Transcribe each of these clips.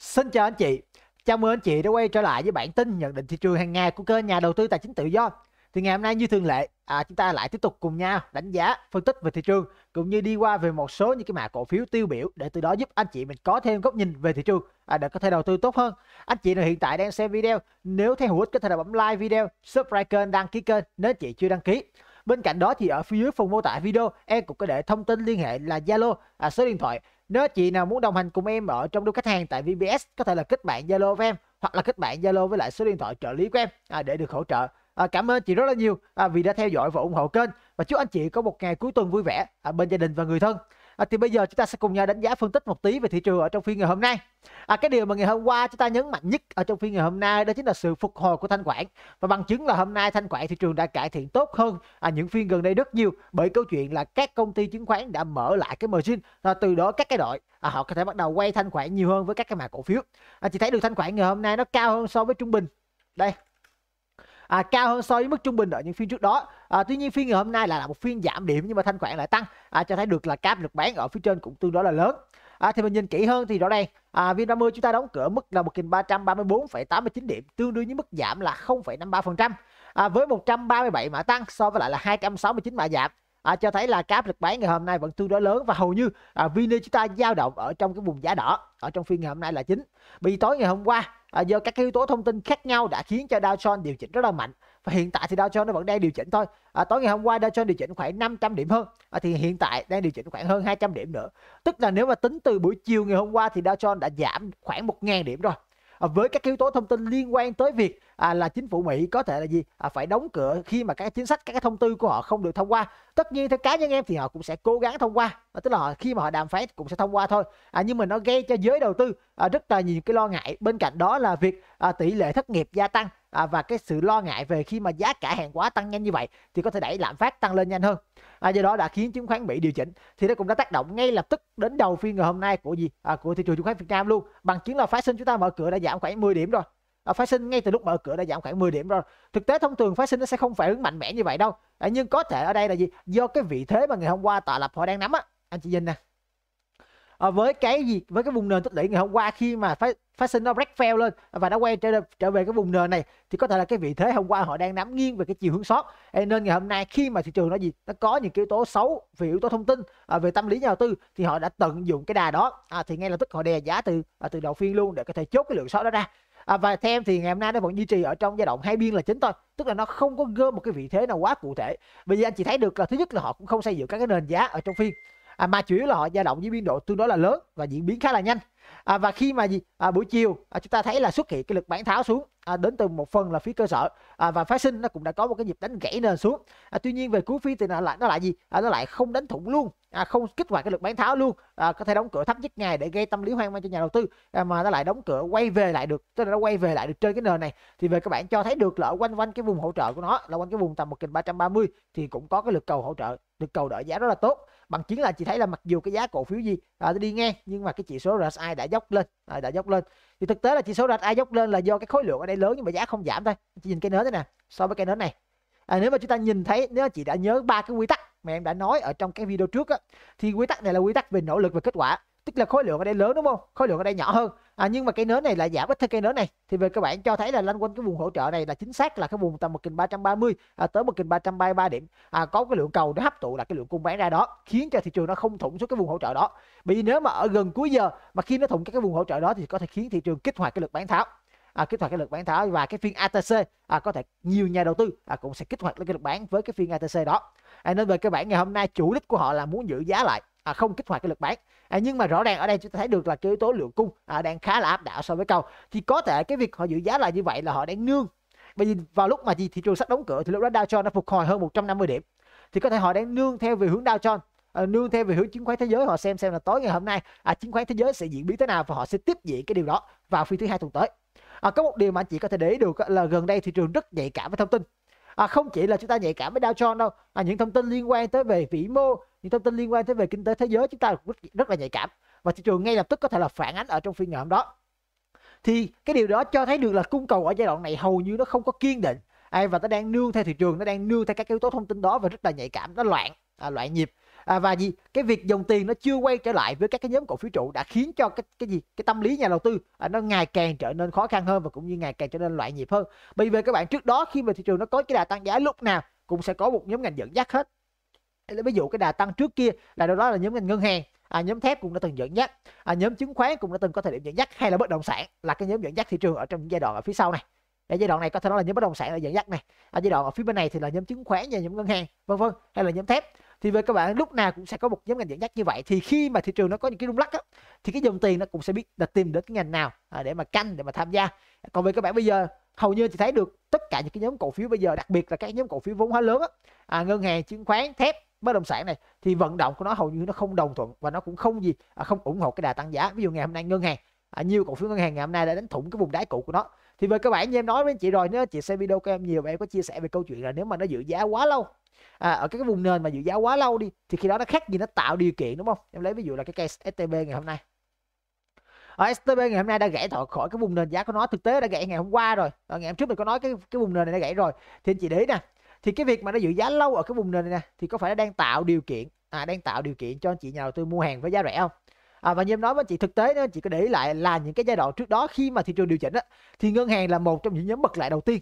Xin chào anh chị, chào mừng anh chị đã quay trở lại với bản tin nhận định thị trường hàng ngày của kênh nhà đầu tư tài chính tự do. Thì ngày hôm nay như thường lệ, à, chúng ta lại tiếp tục cùng nhau đánh giá, phân tích về thị trường cũng như đi qua về một số những cái mã cổ phiếu tiêu biểu để từ đó giúp anh chị mình có thêm góc nhìn về thị trường à, để có thể đầu tư tốt hơn. Anh chị nào hiện tại đang xem video, nếu thấy hữu ích có thể là bấm like video, subscribe kênh, đăng ký kênh nếu chị chưa đăng ký. Bên cạnh đó thì ở phía dưới phần mô tả video em cũng có để thông tin liên hệ là Zalo, à, số điện thoại nếu chị nào muốn đồng hành cùng em ở trong đu khách hàng tại VBS có thể là kết bạn Zalo với em hoặc là kết bạn Zalo với lại số điện thoại trợ lý của em à, để được hỗ trợ. À, cảm ơn chị rất là nhiều à, vì đã theo dõi và ủng hộ kênh và chúc anh chị có một ngày cuối tuần vui vẻ à, bên gia đình và người thân à, thì bây giờ chúng ta sẽ cùng nhau đánh giá phân tích một tí về thị trường ở trong phiên ngày hôm nay à, cái điều mà ngày hôm qua chúng ta nhấn mạnh nhất ở trong phiên ngày hôm nay đó chính là sự phục hồi của thanh khoản và bằng chứng là hôm nay thanh khoản thị trường đã cải thiện tốt hơn à, những phiên gần đây rất nhiều bởi câu chuyện là các công ty chứng khoán đã mở lại cái margin và từ đó các cái đội à, họ có thể bắt đầu quay thanh khoản nhiều hơn với các cái mã cổ phiếu anh à, chị thấy được thanh khoản ngày hôm nay nó cao hơn so với trung bình đây à, cao hơn so với mức trung bình ở những phiên trước đó à, tuy nhiên phiên ngày hôm nay là, một phiên giảm điểm nhưng mà thanh khoản lại tăng à, cho thấy được là cáp lực bán ở phía trên cũng tương đối là lớn à, thì mình nhìn kỹ hơn thì rõ ràng à, VN30 chúng ta đóng cửa mức là 1.334,89 điểm tương đương với mức giảm là 0,53% à, với 137 mã tăng so với lại là 269 mã giảm à, cho thấy là cáp lực bán ngày hôm nay vẫn tương đối lớn và hầu như à, VN chúng ta dao động ở trong cái vùng giá đỏ ở trong phiên ngày hôm nay là chính bị tối ngày hôm qua À, do các yếu tố thông tin khác nhau đã khiến cho Dow Jones điều chỉnh rất là mạnh và hiện tại thì Dow Jones nó vẫn đang điều chỉnh thôi à, tối ngày hôm qua Dow Jones điều chỉnh khoảng 500 điểm hơn à, thì hiện tại đang điều chỉnh khoảng hơn 200 điểm nữa tức là nếu mà tính từ buổi chiều ngày hôm qua thì Dow Jones đã giảm khoảng 1.000 điểm rồi Ờ, với các yếu tố thông tin liên quan tới việc à, là chính phủ Mỹ có thể là gì à, phải đóng cửa khi mà các chính sách các cái thông tư của họ không được thông qua tất nhiên theo cá nhân em thì họ cũng sẽ cố gắng thông qua à, tức là họ, khi mà họ đàm phán cũng sẽ thông qua thôi à, nhưng mà nó gây cho giới đầu tư à, rất là nhiều cái lo ngại bên cạnh đó là việc à, tỷ lệ thất nghiệp gia tăng à, và cái sự lo ngại về khi mà giá cả hàng hóa tăng nhanh như vậy thì có thể đẩy lạm phát tăng lên nhanh hơn à, do đó đã khiến chứng khoán Mỹ điều chỉnh thì nó cũng đã tác động ngay lập tức đến đầu phiên ngày hôm nay của gì à, của thị trường chứng khoán Việt Nam luôn bằng chứng là phái sinh chúng ta mở cửa đã giảm khoảng 10 điểm rồi à, phái sinh ngay từ lúc mở cửa đã giảm khoảng 10 điểm rồi thực tế thông thường phái sinh nó sẽ không phải ứng mạnh mẽ như vậy đâu à, nhưng có thể ở đây là gì do cái vị thế mà ngày hôm qua tọa lập họ đang nắm á anh chị nhìn nè à, với cái gì với cái vùng nền tích lũy ngày hôm qua khi mà phái phát sinh nó break breakfell lên và nó quay trở, trở về cái vùng nền này thì có thể là cái vị thế hôm qua họ đang nắm nghiêng về cái chiều hướng sót nên ngày hôm nay khi mà thị trường nó gì nó có những yếu tố xấu về yếu tố thông tin à, về tâm lý nhà đầu tư thì họ đã tận dụng cái đà đó à, thì ngay lập tức họ đè giá từ à, từ đầu phiên luôn để có thể chốt cái lượng sót đó ra à, và thêm thì ngày hôm nay nó vẫn duy trì ở trong giai đoạn hai biên là chính thôi tức là nó không có gơ một cái vị thế nào quá cụ thể bởi vì anh chị thấy được là thứ nhất là họ cũng không xây dựng các cái nền giá ở trong phiên à, mà chủ yếu là họ dao động với biên độ tương đối là lớn và diễn biến khá là nhanh à, và khi mà gì à, buổi chiều à, chúng ta thấy là xuất hiện cái lực bán tháo xuống à, đến từ một phần là phía cơ sở à, và phát sinh nó cũng đã có một cái nhịp đánh gãy nền xuống à, tuy nhiên về cuối phiên thì nó lại nó lại gì à, nó lại không đánh thủng luôn à, không kích hoạt cái lực bán tháo luôn à, có thể đóng cửa thấp nhất ngày để gây tâm lý hoang mang cho nhà đầu tư à, mà nó lại đóng cửa quay về lại được tức là nó quay về lại được trên cái nền này thì về các bạn cho thấy được là ở quanh quanh cái vùng hỗ trợ của nó là quanh cái vùng tầm một nghìn ba trăm ba mươi thì cũng có cái lực cầu hỗ trợ được cầu đợi giá rất là tốt bằng chứng là chị thấy là mặc dù cái giá cổ phiếu gì à, đi ngang nhưng mà cái chỉ số RSI đã dốc lên à, đã dốc lên thì thực tế là chỉ số RSI dốc lên là do cái khối lượng ở đây lớn nhưng mà giá không giảm thôi chị nhìn cái nến thế nè so với cái nến này à, nếu mà chúng ta nhìn thấy nếu chị đã nhớ ba cái quy tắc mà em đã nói ở trong cái video trước á thì quy tắc này là quy tắc về nỗ lực và kết quả tức là khối lượng ở đây lớn đúng không khối lượng ở đây nhỏ hơn à, nhưng mà cây nến này lại giảm ít hơn cây nến này thì về các bạn cho thấy là lanh quanh cái vùng hỗ trợ này là chính xác là cái vùng tầm một nghìn ba trăm ba mươi à, tới một nghìn ba trăm ba ba điểm à, có cái lượng cầu để hấp thụ là cái lượng cung bán ra đó khiến cho thị trường nó không thủng xuống cái vùng hỗ trợ đó bởi vì nếu mà ở gần cuối giờ mà khi nó thủng các cái vùng hỗ trợ đó thì có thể khiến thị trường kích hoạt cái lực bán tháo à, kích hoạt cái lực bán tháo và cái phiên ATC à, có thể nhiều nhà đầu tư à, cũng sẽ kích hoạt cái lực bán với cái phiên ATC đó à, nên về các bạn ngày hôm nay chủ đích của họ là muốn giữ giá lại à, không kích hoạt cái lực bán à, nhưng mà rõ ràng ở đây chúng ta thấy được là cái yếu tố lượng cung à, đang khá là áp đảo so với cầu thì có thể cái việc họ giữ giá là như vậy là họ đang nương bởi vì vào lúc mà gì thị trường sắp đóng cửa thì lúc đó Dow Jones nó phục hồi hơn 150 điểm thì có thể họ đang nương theo về hướng Dow Jones À, nương theo về hướng chứng khoán thế giới họ xem xem là tối ngày hôm nay à, chứng khoán thế giới sẽ diễn biến thế nào và họ sẽ tiếp diễn cái điều đó vào phiên thứ hai tuần tới à, có một điều mà anh chị có thể để ý được là gần đây thị trường rất nhạy cảm với thông tin à, không chỉ là chúng ta nhạy cảm với Dow Jones đâu à, những thông tin liên quan tới về vĩ mô những thông tin liên quan tới về kinh tế thế giới chúng ta rất, rất là nhạy cảm và thị trường ngay lập tức có thể là phản ánh ở trong phiên ngày hôm đó thì cái điều đó cho thấy được là cung cầu ở giai đoạn này hầu như nó không có kiên định à, và nó đang nương theo thị trường nó đang nương theo các yếu tố thông tin đó và rất là nhạy cảm nó loạn à, loạn nhịp à, và gì cái việc dòng tiền nó chưa quay trở lại với các cái nhóm cổ phiếu trụ đã khiến cho cái cái gì cái tâm lý nhà đầu tư à, nó ngày càng trở nên khó khăn hơn và cũng như ngày càng trở nên loạn nhịp hơn bởi vì các bạn trước đó khi mà thị trường nó có cái đà tăng giá lúc nào cũng sẽ có một nhóm ngành dẫn dắt hết ví dụ cái đà tăng trước kia là đâu đó là nhóm ngành ngân hàng à, nhóm thép cũng đã từng dẫn dắt à, nhóm chứng khoán cũng đã từng có thời điểm dẫn dắt hay là bất động sản là cái nhóm dẫn dắt thị trường ở trong giai đoạn ở phía sau này ở giai đoạn này có thể nói là nhóm bất động sản là dẫn dắt này ở à, giai đoạn ở phía bên này thì là nhóm chứng khoán và nhóm ngân hàng vân vân hay là nhóm thép thì với các bạn lúc nào cũng sẽ có một nhóm ngành dẫn dắt như vậy thì khi mà thị trường nó có những cái rung lắc á, thì cái dòng tiền nó cũng sẽ biết là tìm đến cái ngành nào à, để mà canh để mà tham gia còn với các bạn bây giờ hầu như thì thấy được tất cả những cái nhóm cổ phiếu bây giờ đặc biệt là các nhóm cổ phiếu vốn hóa lớn á, à, ngân hàng chứng khoán thép bất động sản này thì vận động của nó hầu như nó không đồng thuận và nó cũng không gì à, không ủng hộ cái đà tăng giá ví dụ ngày hôm nay ngân hàng à, nhiều cổ phiếu ngân hàng ngày hôm nay đã đánh thủng cái vùng đáy cũ của nó thì về cơ bản như em nói với anh chị rồi nếu chị xem video của em nhiều và em có chia sẻ về câu chuyện là nếu mà nó giữ giá quá lâu à, ở cái vùng nền mà giữ giá quá lâu đi thì khi đó nó khác gì nó tạo điều kiện đúng không em lấy ví dụ là cái case STB ngày hôm nay ở STB ngày hôm nay đã gãy thọ khỏi cái vùng nền giá của nó thực tế đã gãy ngày hôm qua rồi ờ, ngày hôm trước mình có nói cái cái vùng nền này đã gãy rồi thì anh chị đấy nè thì cái việc mà nó giữ giá lâu ở cái vùng nền này nè thì có phải đang tạo điều kiện à, đang tạo điều kiện cho anh chị nhà đầu tư mua hàng với giá rẻ không à, và như em nói với chị thực tế đó chị có để ý lại là những cái giai đoạn trước đó khi mà thị trường điều chỉnh đó, thì ngân hàng là một trong những nhóm bật lại đầu tiên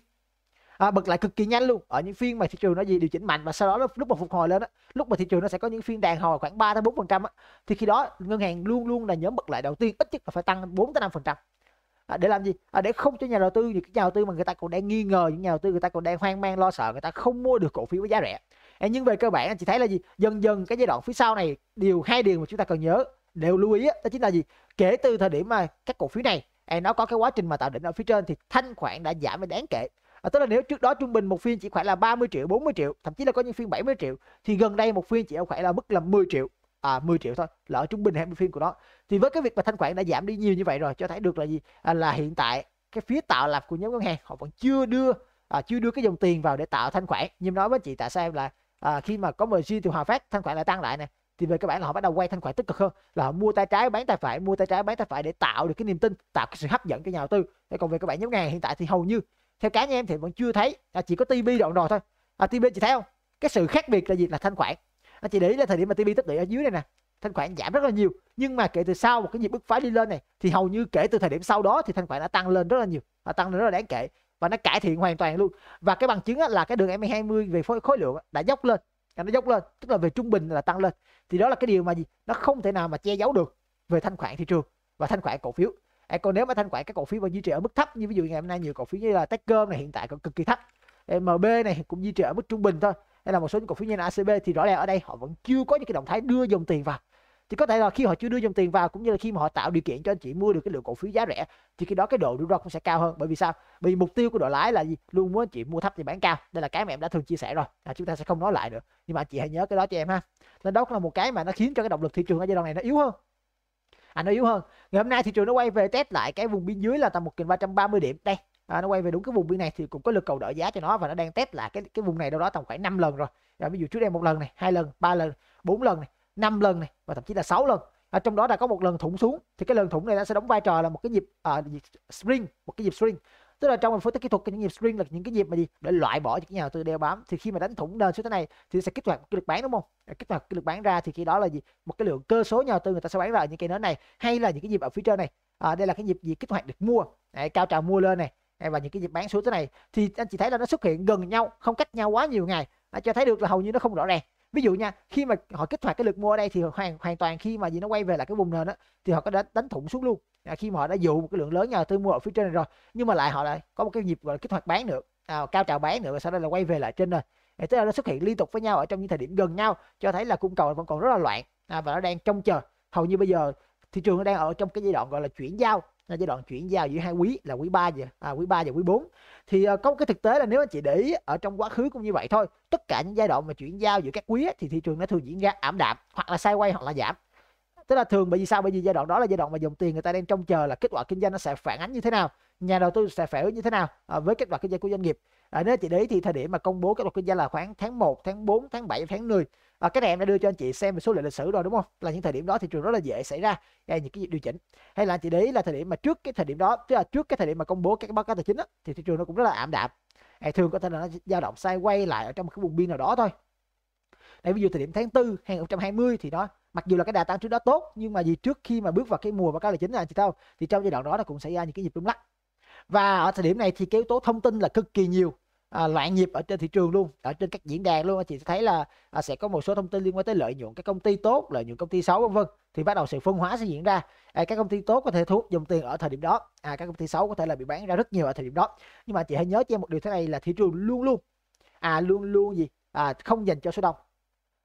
à, bật lại cực kỳ nhanh luôn ở những phiên mà thị trường nó gì điều chỉnh mạnh và sau đó lúc mà phục hồi lên đó, lúc mà thị trường nó sẽ có những phiên đàn hồi khoảng 3 tới bốn phần trăm thì khi đó ngân hàng luôn luôn là nhóm bật lại đầu tiên ít nhất là phải tăng 4 tới năm phần trăm à, để làm gì à, để không cho nhà đầu tư những cái nhà đầu tư mà người ta còn đang nghi ngờ những nhà đầu tư người ta còn đang hoang mang lo sợ người ta không mua được cổ phiếu với giá rẻ à, nhưng về cơ bản anh chị thấy là gì dần dần cái giai đoạn phía sau này điều hai điều mà chúng ta cần nhớ đều lưu ý đó chính là gì kể từ thời điểm mà các cổ phiếu này à, nó có cái quá trình mà tạo đỉnh ở phía trên thì thanh khoản đã giảm đáng kể à, tức là nếu trước đó trung bình một phiên chỉ khoảng là 30 triệu 40 triệu thậm chí là có những phiên 70 triệu thì gần đây một phiên chỉ ở khoảng là mức là 10 triệu à, 10 triệu thôi là trung bình 20 phiên của nó thì với cái việc mà thanh khoản đã giảm đi nhiều như vậy rồi cho thấy được là gì à, là hiện tại cái phía tạo lập của nhóm ngân hàng họ vẫn chưa đưa à, chưa đưa cái dòng tiền vào để tạo thanh khoản nhưng nói với chị tại sao em là à, khi mà có margin từ hòa phát thanh khoản lại tăng lại nè thì về các bạn là họ bắt đầu quay thanh khoản tích cực hơn là họ mua tay trái bán tay phải mua tay trái bán tay phải để tạo được cái niềm tin tạo cái sự hấp dẫn cho nhà đầu tư thế còn về các bạn nhóm ngàn hiện tại thì hầu như theo cá nhân em thì vẫn chưa thấy à, chỉ có TB đoạn rồi thôi à, tivi chị thấy không cái sự khác biệt là gì là thanh khoản anh chị để ý là thời điểm mà TV tích lũy ở dưới này nè thanh khoản giảm rất là nhiều nhưng mà kể từ sau một cái nhịp bứt phá đi lên này thì hầu như kể từ thời điểm sau đó thì thanh khoản đã tăng lên rất là nhiều và tăng lên rất là đáng kể và nó cải thiện hoàn toàn luôn và cái bằng chứng là cái đường M20 về khối, khối lượng đã dốc lên nó dốc lên tức là về trung bình là tăng lên thì đó là cái điều mà gì nó không thể nào mà che giấu được về thanh khoản thị trường và thanh khoản cổ phiếu à, còn nếu mà thanh khoản các cổ phiếu mà duy trì ở mức thấp như ví dụ ngày hôm nay nhiều cổ phiếu như là Techcom này hiện tại còn cực kỳ thấp MB này cũng duy trì ở mức trung bình thôi hay là một số những cổ phiếu như là ACB thì rõ ràng ở đây họ vẫn chưa có những cái động thái đưa dòng tiền vào thì có thể là khi họ chưa đưa dòng tiền vào cũng như là khi mà họ tạo điều kiện cho anh chị mua được cái lượng cổ phiếu giá rẻ thì khi đó cái độ rủi ro cũng sẽ cao hơn bởi vì sao bởi vì mục tiêu của đội lái là gì luôn muốn anh chị mua thấp thì bán cao đây là cái mà em đã thường chia sẻ rồi à, chúng ta sẽ không nói lại nữa nhưng mà anh chị hãy nhớ cái đó cho em ha nên đó cũng là một cái mà nó khiến cho cái động lực thị trường ở giai đoạn này nó yếu hơn à nó yếu hơn ngày hôm nay thị trường nó quay về test lại cái vùng biên dưới là tầm 1330 điểm đây à, nó quay về đúng cái vùng biên này thì cũng có lực cầu đỡ giá cho nó và nó đang test lại cái cái vùng này đâu đó tầm khoảng 5 lần rồi à, ví dụ trước đây một lần này hai lần ba lần bốn lần này năm lần này và thậm chí là 6 lần à, trong đó đã có một lần thủng xuống thì cái lần thủng này nó sẽ đóng vai trò là một cái nhịp à, spring một cái nhịp spring tức là trong phân tích kỹ thuật những nhịp spring là những cái nhịp mà gì để loại bỏ những cái nhà đầu tư đeo bám thì khi mà đánh thủng nền xuống thế này thì sẽ kích hoạt cái lực bán đúng không à, kích hoạt cái lực bán ra thì khi đó là gì một cái lượng cơ số nhà đầu tư người ta sẽ bán ra những cái nến này hay là những cái nhịp ở phía trên này à, đây là cái nhịp gì kích hoạt được mua Đấy, cao trào mua lên này và những cái nhịp bán xuống thế này thì anh chị thấy là nó xuất hiện gần nhau không cách nhau quá nhiều ngày à, cho thấy được là hầu như nó không rõ ràng ví dụ nha khi mà họ kích hoạt cái lực mua ở đây thì hoàn hoàn toàn khi mà gì nó quay về lại cái vùng nền đó thì họ có đánh, đánh thủng xuống luôn à, khi mà họ đã dụ một cái lượng lớn nhà đầu tư mua ở phía trên này rồi nhưng mà lại họ lại có một cái nhịp gọi là kích hoạt bán nữa à, cao trào bán nữa và sau đó là quay về lại trên nền à, tức là nó xuất hiện liên tục với nhau ở trong những thời điểm gần nhau cho thấy là cung cầu vẫn còn rất là loạn à, và nó đang trông chờ hầu như bây giờ thị trường nó đang ở trong cái giai đoạn gọi là chuyển giao Ờ, giai đoạn chuyển giao giữa hai quý là quý 3 giờ à, quý 3 và quý 4 thì uh, có một cái thực tế là nếu anh chị để ý ở trong quá khứ cũng như vậy thôi tất cả những giai đoạn mà chuyển giao giữa các quý ấy, thì thị trường nó thường diễn ra ảm đạm hoặc là sideways hoặc là giảm tức là thường bởi vì sao bởi vì giai đoạn đó là giai đoạn mà dòng tiền người ta đang trông chờ là kết quả kinh doanh nó sẽ phản ánh như thế nào nhà đầu tư sẽ phản ứng như thế nào ờ, với kết quả kinh doanh của doanh nghiệp à, nếu chị đấy thì thời điểm mà công bố kết quả kinh doanh là khoảng tháng 1, tháng 4, tháng 7, tháng 10 à, cái này em đã đưa cho anh chị xem về số liệu lịch sử rồi đúng không là những thời điểm đó thị trường rất là dễ xảy ra à, những cái điều chỉnh hay là anh chị đấy là thời điểm mà trước cái thời điểm đó tức là trước cái thời điểm mà công bố các báo cáo tài chính đó, thì thị trường nó cũng rất là ảm đạm hay à, thường có thể là nó dao động sai quay lại ở trong một cái vùng biên nào đó thôi đây ví dụ thời điểm tháng 4 2020 thì nó mặc dù là cái đà tăng trước đó tốt nhưng mà vì trước khi mà bước vào cái mùa báo cáo tài chính là chị tao thì trong giai đoạn đó nó cũng xảy ra những cái nhịp rung lắc và ở thời điểm này thì cái yếu tố thông tin là cực kỳ nhiều à, loạn nhịp ở trên thị trường luôn ở trên các diễn đàn luôn chị sẽ thấy là à, sẽ có một số thông tin liên quan tới lợi nhuận các công ty tốt lợi nhuận công ty xấu vân vân thì bắt đầu sự phân hóa sẽ diễn ra à, các công ty tốt có thể thu hút dòng tiền ở thời điểm đó à, các công ty xấu có thể là bị bán ra rất nhiều ở thời điểm đó nhưng mà chị hãy nhớ cho em một điều thế này là thị trường luôn luôn à luôn luôn gì à, không dành cho số đông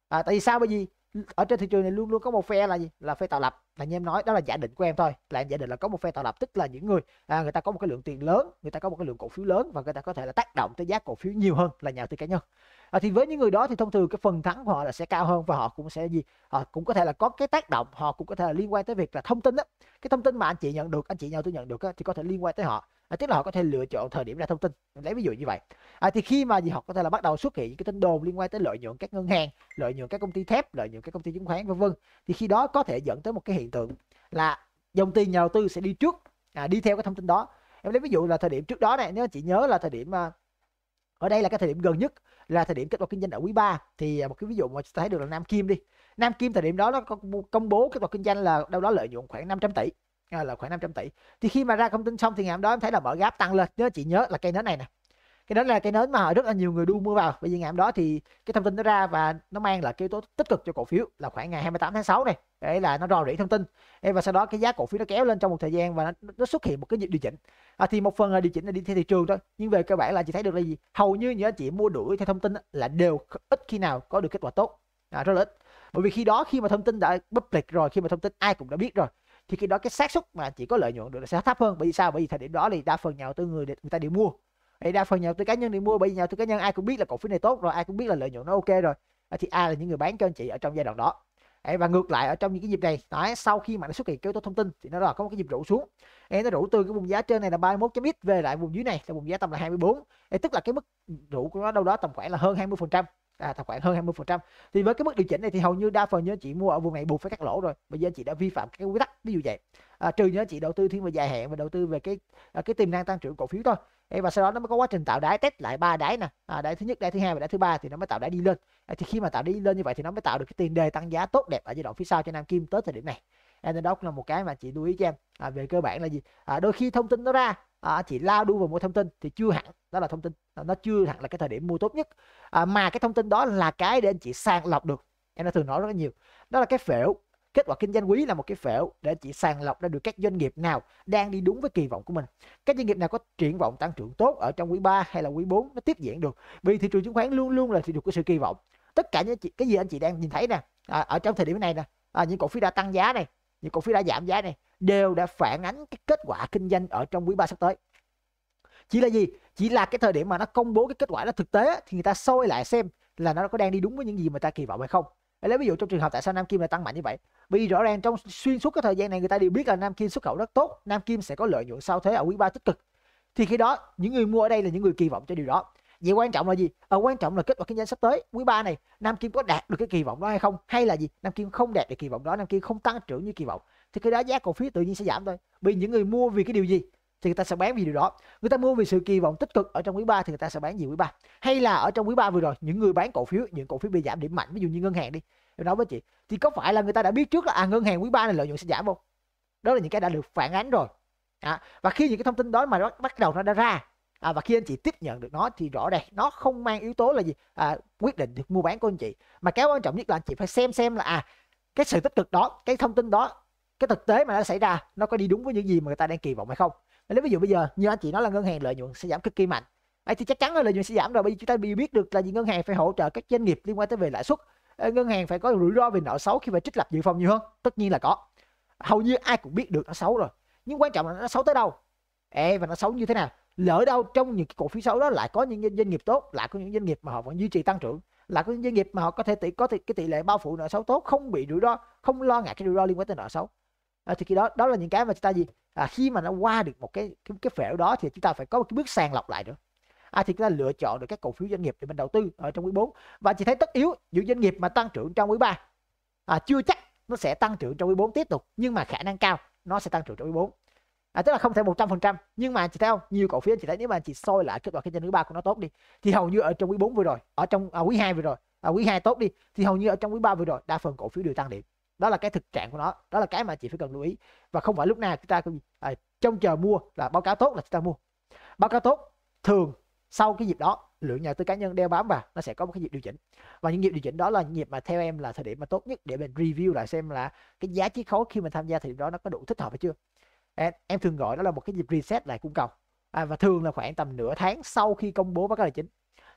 à, tại vì sao bởi vì ở trên thị trường này luôn luôn có một phe là gì là phe tạo lập là như em nói đó là giả định của em thôi là em giả định là có một phe tạo lập tức là những người à, người ta có một cái lượng tiền lớn người ta có một cái lượng cổ phiếu lớn và người ta có thể là tác động tới giá cổ phiếu nhiều hơn là nhà đầu tư cá nhân à, thì với những người đó thì thông thường cái phần thắng của họ là sẽ cao hơn và họ cũng sẽ gì họ cũng có thể là có cái tác động họ cũng có thể là liên quan tới việc là thông tin đó cái thông tin mà anh chị nhận được anh chị nhau tôi nhận được đó, thì có thể liên quan tới họ à, tức là họ có thể lựa chọn thời điểm ra thông tin lấy ví dụ như vậy à, thì khi mà gì họ có thể là bắt đầu xuất hiện những cái tin đồn liên quan tới lợi nhuận các ngân hàng lợi nhuận các công ty thép lợi nhuận các công ty chứng khoán vân vân thì khi đó có thể dẫn tới một cái hiện tượng là dòng tiền nhà đầu tư sẽ đi trước à, đi theo cái thông tin đó em lấy ví dụ là thời điểm trước đó này nếu chị nhớ là thời điểm à, ở đây là cái thời điểm gần nhất là thời điểm kết quả kinh doanh ở quý 3 thì à, một cái ví dụ mà chúng ta thấy được là Nam Kim đi Nam Kim thời điểm đó nó công bố kết quả kinh doanh là đâu đó lợi nhuận khoảng 500 tỷ Ờ, là khoảng 500 tỷ thì khi mà ra thông tin xong thì ngày hôm đó em thấy là mở gáp tăng lên nhớ chị nhớ là cây nến này nè cái nến là cái nến mà rất là nhiều người đu mua vào bởi vì ngày hôm đó thì cái thông tin nó ra và nó mang là cái yếu tố tích cực cho cổ phiếu là khoảng ngày 28 tháng 6 này đấy là nó rò rỉ thông tin và sau đó cái giá cổ phiếu nó kéo lên trong một thời gian và nó, nó xuất hiện một cái nhịp điều chỉnh à, thì một phần là điều chỉnh là đi theo thị trường thôi nhưng về cơ bản là chị thấy được là gì hầu như những anh chị mua đuổi theo thông tin là đều ít khi nào có được kết quả tốt à, rất là ít bởi vì khi đó khi mà thông tin đã public rồi khi mà thông tin ai cũng đã biết rồi thì khi đó cái xác suất mà chỉ có lợi nhuận được sẽ thấp hơn bởi vì sao bởi vì thời điểm đó thì đa phần nhà đầu tư người người ta đều mua thì đa phần nhà đầu tư cá nhân đi mua bởi vì nhà đầu tư cá nhân ai cũng biết là cổ phiếu này tốt rồi ai cũng biết là lợi nhuận nó ok rồi ờ, thì ai là những người bán cho anh chị ở trong giai đoạn đó và ngược lại ở trong những cái dịp này nói sau khi mà nó xuất hiện yếu tố thông tin thì nó là có một cái dịp rủ xuống em nó rủ từ cái vùng giá trên này là 31 chấm x về lại vùng dưới này là vùng giá tầm là 24 Ê, tức là cái mức rủ của nó đâu đó tầm khoảng là hơn 20 phần trăm à, tài khoản hơn 20% thì với cái mức điều chỉnh này thì hầu như đa phần những chị mua ở vùng này buộc phải cắt lỗ rồi bây giờ anh chị đã vi phạm cái quy tắc ví dụ vậy à, trừ những chị đầu tư thiên về dài hạn và đầu tư về cái à, cái tiềm năng tăng trưởng cổ phiếu thôi và sau đó nó mới có quá trình tạo đáy test lại ba đáy nè à, đáy thứ nhất đáy thứ hai và đáy thứ ba thì nó mới tạo đáy đi lên à, thì khi mà tạo đáy đi lên như vậy thì nó mới tạo được cái tiền đề tăng giá tốt đẹp ở giai đoạn phía sau cho nam kim tới thời điểm này à, nên đó cũng là một cái mà chị lưu ý cho em à, về cơ bản là gì à, đôi khi thông tin nó ra à, chị lao đu vào mua thông tin thì chưa hẳn đó là thông tin nó chưa hẳn là cái thời điểm mua tốt nhất à, mà cái thông tin đó là cái để anh chị sàng lọc được em đã thường nói rất là nhiều đó là cái phễu kết quả kinh doanh quý là một cái phễu để chị sàng lọc ra được các doanh nghiệp nào đang đi đúng với kỳ vọng của mình các doanh nghiệp nào có triển vọng tăng trưởng tốt ở trong quý 3 hay là quý 4 nó tiếp diễn được vì thị trường chứng khoán luôn luôn là thị trường của sự kỳ vọng tất cả những cái gì anh chị đang nhìn thấy nè à, ở trong thời điểm này nè à, những cổ phiếu đã tăng giá này những cổ phiếu đã giảm giá này đều đã phản ánh cái kết quả kinh doanh ở trong quý 3 sắp tới chỉ là gì chỉ là cái thời điểm mà nó công bố cái kết quả nó thực tế thì người ta soi lại xem là nó có đang đi đúng với những gì mà ta kỳ vọng hay không lấy ví dụ trong trường hợp tại sao Nam Kim lại tăng mạnh như vậy vì rõ ràng trong xuyên suốt cái thời gian này người ta đều biết là Nam Kim xuất khẩu rất tốt Nam Kim sẽ có lợi nhuận sau thuế ở quý ba tích cực thì khi đó những người mua ở đây là những người kỳ vọng cho điều đó vậy quan trọng là gì ở ờ, quan trọng là kết quả kinh doanh sắp tới quý ba này Nam Kim có đạt được cái kỳ vọng đó hay không hay là gì Nam Kim không đạt được kỳ vọng đó Nam Kim không tăng trưởng như kỳ vọng thì cái đó giá cổ phiếu tự nhiên sẽ giảm thôi vì những người mua vì cái điều gì thì người ta sẽ bán vì điều đó người ta mua vì sự kỳ vọng tích cực ở trong quý 3 thì người ta sẽ bán gì quý 3 hay là ở trong quý 3 vừa rồi những người bán cổ phiếu những cổ phiếu bị giảm điểm mạnh ví dụ như ngân hàng đi tôi nói với chị thì có phải là người ta đã biết trước là à ngân hàng quý 3 này lợi nhuận sẽ giảm không đó là những cái đã được phản ánh rồi à, và khi những cái thông tin đó mà nó bắt đầu nó đã ra à, và khi anh chị tiếp nhận được nó thì rõ ràng nó không mang yếu tố là gì à, quyết định được mua bán của anh chị mà cái quan trọng nhất là anh chị phải xem xem là à cái sự tích cực đó cái thông tin đó cái thực tế mà nó xảy ra nó có đi đúng với những gì mà người ta đang kỳ vọng hay không nếu ví dụ bây giờ như anh chị nói là ngân hàng lợi nhuận sẽ giảm cực kỳ mạnh ấy thì chắc chắn là lợi nhuận sẽ giảm rồi bây giờ chúng ta biết được là gì ngân hàng phải hỗ trợ các doanh nghiệp liên quan tới về lãi suất ờ, ngân hàng phải có rủi ro về nợ xấu khi phải trích lập dự phòng nhiều hơn tất nhiên là có hầu như ai cũng biết được nó xấu rồi nhưng quan trọng là nó xấu tới đâu Ê, và nó xấu như thế nào lỡ đâu trong những cái cổ phiếu xấu đó lại có những doanh nghiệp tốt lại có những doanh nghiệp mà họ vẫn duy trì tăng trưởng lại có những doanh nghiệp mà họ có thể tỷ có thể, cái tỷ lệ bao phủ nợ xấu tốt không bị rủi ro không lo ngại cái rủi ro liên quan tới nợ xấu à, thì khi đó đó là những cái mà chúng ta gì à, khi mà nó qua được một cái cái, cái phễu đó thì chúng ta phải có một cái bước sàng lọc lại nữa à, thì chúng ta lựa chọn được các cổ phiếu doanh nghiệp để mình đầu tư ở trong quý 4 và chị thấy tất yếu những doanh nghiệp mà tăng trưởng trong quý 3 à, chưa chắc nó sẽ tăng trưởng trong quý 4 tiếp tục nhưng mà khả năng cao nó sẽ tăng trưởng trong quý 4 à, tức là không thể 100% nhưng mà chị thấy không nhiều cổ phiếu chị thấy nếu mà chị soi lại kết quả kinh doanh quý ba của nó tốt đi thì hầu như ở trong quý 4 vừa rồi ở trong à, quý 2 vừa rồi à, quý 2 tốt đi thì hầu như ở trong quý 3 vừa rồi đa phần cổ phiếu đều tăng điểm đó là cái thực trạng của nó đó là cái mà chị phải cần lưu ý và không phải lúc nào chúng ta cũng à, trông chờ mua là báo cáo tốt là chúng ta mua báo cáo tốt thường sau cái dịp đó lượng nhà tư cá nhân đeo bám vào nó sẽ có một cái nhịp điều chỉnh và những nhịp điều chỉnh đó là nhịp mà theo em là thời điểm mà tốt nhất để mình review lại xem là cái giá chiết khấu khi mình tham gia thời điểm đó nó có đủ thích hợp hay chưa em, em thường gọi đó là một cái nhịp reset lại cung cầu à, và thường là khoảng tầm nửa tháng sau khi công bố báo cáo tài chính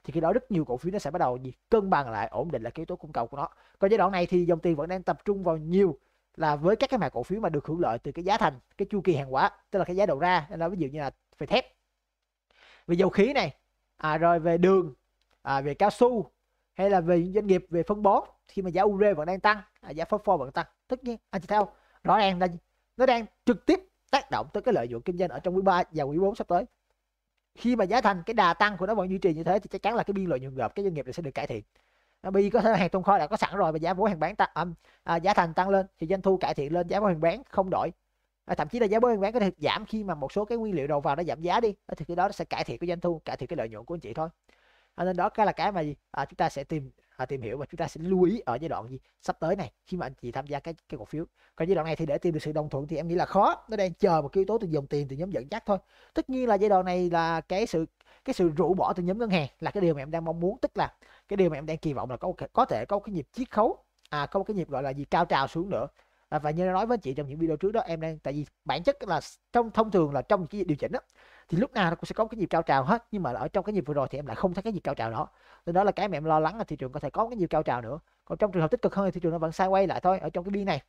thì khi đó rất nhiều cổ phiếu nó sẽ bắt đầu gì cân bằng lại ổn định là yếu tố cung cầu của nó còn giai đoạn này thì dòng tiền vẫn đang tập trung vào nhiều là với các cái mã cổ phiếu mà được hưởng lợi từ cái giá thành cái chu kỳ hàng hóa tức là cái giá đầu ra nên là ví dụ như là về thép về dầu khí này à, rồi về đường à, về cao su hay là về doanh nghiệp về phân bón khi mà giá ure vẫn đang tăng à, giá phosphor vẫn tăng tất nhiên anh chị theo rõ ràng là nó đang trực tiếp tác động tới cái lợi nhuận kinh doanh ở trong quý 3 và quý 4 sắp tới khi mà giá thành cái đà tăng của nó vẫn duy trì như thế thì chắc chắn là cái biên lợi nhuận gộp cái doanh nghiệp này sẽ được cải thiện vì ờ, có thể hàng tồn kho đã có sẵn rồi và giá vốn hàng bán tăng à, à, giá thành tăng lên thì doanh thu cải thiện lên giá vốn hàng bán không đổi à, thậm chí là giá vốn hàng bán có thể giảm khi mà một số cái nguyên liệu đầu vào nó giảm giá đi ờ, thì cái đó nó sẽ cải thiện cái doanh thu cải thiện cái lợi nhuận của anh chị thôi à, nên đó cái là cái mà gì à, chúng ta sẽ tìm à, tìm hiểu và chúng ta sẽ lưu ý ở giai đoạn gì sắp tới này khi mà anh chị tham gia cái cái cổ phiếu còn giai đoạn này thì để tìm được sự đồng thuận thì em nghĩ là khó nó đang chờ một cái yếu tố từ dòng tiền từ nhóm dẫn dắt thôi tất nhiên là giai đoạn này là cái sự cái sự rũ bỏ từ nhóm ngân hàng là cái điều mà em đang mong muốn tức là cái điều mà em đang kỳ vọng là có có thể có cái nhịp chiết khấu à có một cái nhịp gọi là gì cao trào xuống nữa à, và như nói với chị trong những video trước đó em đang tại vì bản chất là trong thông thường là trong những cái điều chỉnh đó thì lúc nào nó cũng sẽ có cái nhịp cao trào hết nhưng mà ở trong cái nhịp vừa rồi thì em lại không thấy cái nhịp cao trào đó nên đó là cái mà em lo lắng là thị trường có thể có cái nhịp cao trào nữa còn trong trường hợp tích cực hơn thì thị trường nó vẫn sai quay lại thôi ở trong cái biên này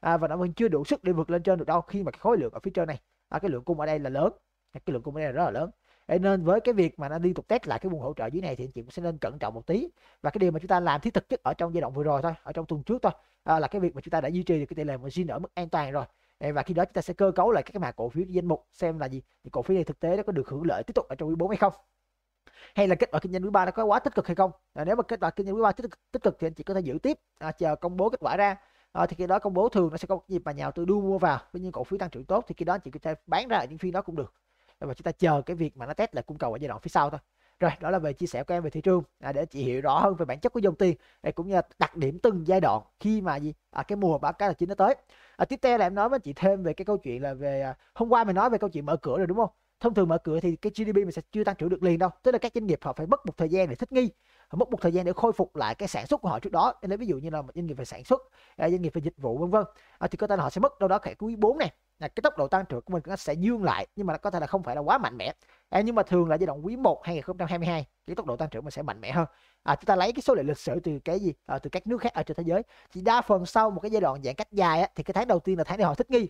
à, và nó vẫn chưa đủ sức để vượt lên trên được đâu khi mà cái khối lượng ở phía trên này à, cái lượng cung ở đây là lớn cái lượng cung ở đây là rất là lớn Thế nên với cái việc mà nó liên tục test lại cái vùng hỗ trợ dưới này thì anh chị cũng sẽ nên cẩn trọng một tí và cái điều mà chúng ta làm thiết thực nhất ở trong giai đoạn vừa rồi thôi ở trong tuần trước thôi à, là cái việc mà chúng ta đã duy trì được cái tỷ lệ margin ở mức an toàn rồi và khi đó chúng ta sẽ cơ cấu lại các mã cổ phiếu danh mục xem là gì thì cổ phiếu này thực tế nó có được hưởng lợi tiếp tục ở trong quý 4 hay không hay là kết quả kinh doanh quý ba nó có quá tích cực hay không à, nếu mà kết quả kinh doanh quý ba tích, tích cực thì anh chị có thể giữ tiếp à, chờ công bố kết quả ra à, thì khi đó công bố thường nó sẽ có dịp mà nhà đầu tư đua mua vào với những cổ phiếu tăng trưởng tốt thì khi đó anh chị có thể bán ra ở những phiên đó cũng được và chúng ta chờ cái việc mà nó test lại cung cầu ở giai đoạn phía sau thôi rồi đó là về chia sẻ của em về thị trường à, để chị hiểu rõ hơn về bản chất của dòng tiền đây à, cũng như là đặc điểm từng giai đoạn khi mà gì à, cái mùa báo cáo là chính nó tới. À, tiếp theo là em nói với chị thêm về cái câu chuyện là về à, hôm qua mình nói về câu chuyện mở cửa rồi đúng không? Thông thường mở cửa thì cái GDP mình sẽ chưa tăng trưởng được liền đâu. Tức là các doanh nghiệp họ phải mất một thời gian để thích nghi mất một thời gian để khôi phục lại cái sản xuất của họ trước đó nên ví dụ như là một doanh nghiệp về sản xuất à, doanh nghiệp về dịch vụ vân vân à, thì có thể là họ sẽ mất đâu đó khoảng quý 4 này là cái tốc độ tăng trưởng của mình nó sẽ dương lại nhưng mà có thể là không phải là quá mạnh mẽ à, nhưng mà thường là giai đoạn quý 1 2022 cái tốc độ tăng trưởng mình sẽ mạnh mẽ hơn à, chúng ta lấy cái số liệu lịch sử từ cái gì à, từ các nước khác ở trên thế giới thì đa phần sau một cái giai đoạn giãn cách dài á, thì cái tháng đầu tiên là tháng để họ thích nghi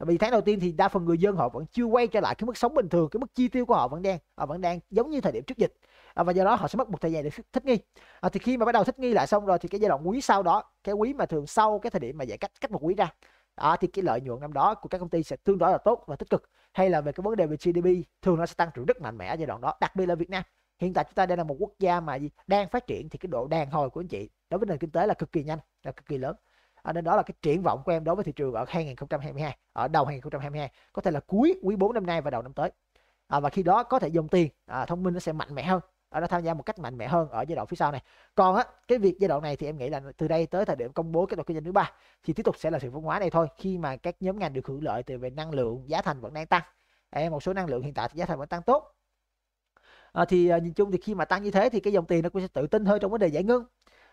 vì tháng đầu tiên thì đa phần người dân họ vẫn chưa quay trở lại cái mức sống bình thường cái mức chi tiêu của họ vẫn đang họ ờ, vẫn đang giống như thời điểm trước dịch à, và do đó họ sẽ mất một thời gian để thích nghi à, thì khi mà bắt đầu thích nghi lại xong rồi thì cái giai đoạn quý sau đó cái quý mà thường sau cái thời điểm mà giải cách cách một quý ra đó thì cái lợi nhuận năm đó của các công ty sẽ tương đối là tốt và tích cực hay là về cái vấn đề về GDP thường nó sẽ tăng trưởng rất mạnh mẽ giai đoạn đó đặc biệt là Việt Nam hiện tại chúng ta đây là một quốc gia mà đang phát triển thì cái độ đàn hồi của anh chị đối với nền kinh tế là cực kỳ nhanh là cực kỳ lớn à, nên đó là cái triển vọng của em đối với thị trường ở 2022 ở đầu 2022 có thể là cuối quý 4 năm nay và đầu năm tới à, và khi đó có thể dòng tiền à, thông minh nó sẽ mạnh mẽ hơn Ờ, nó tham gia một cách mạnh mẽ hơn ở giai đoạn phía sau này còn á cái việc giai đoạn này thì em nghĩ là từ đây tới thời điểm công bố kết quả kinh doanh thứ ba thì tiếp tục sẽ là sự phân hóa này thôi khi mà các nhóm ngành được hưởng lợi từ về năng lượng giá thành vẫn đang tăng à, một số năng lượng hiện tại thì giá thành vẫn tăng tốt à, thì à, nhìn chung thì khi mà tăng như thế thì cái dòng tiền nó cũng sẽ tự tin hơn trong vấn đề giải ngân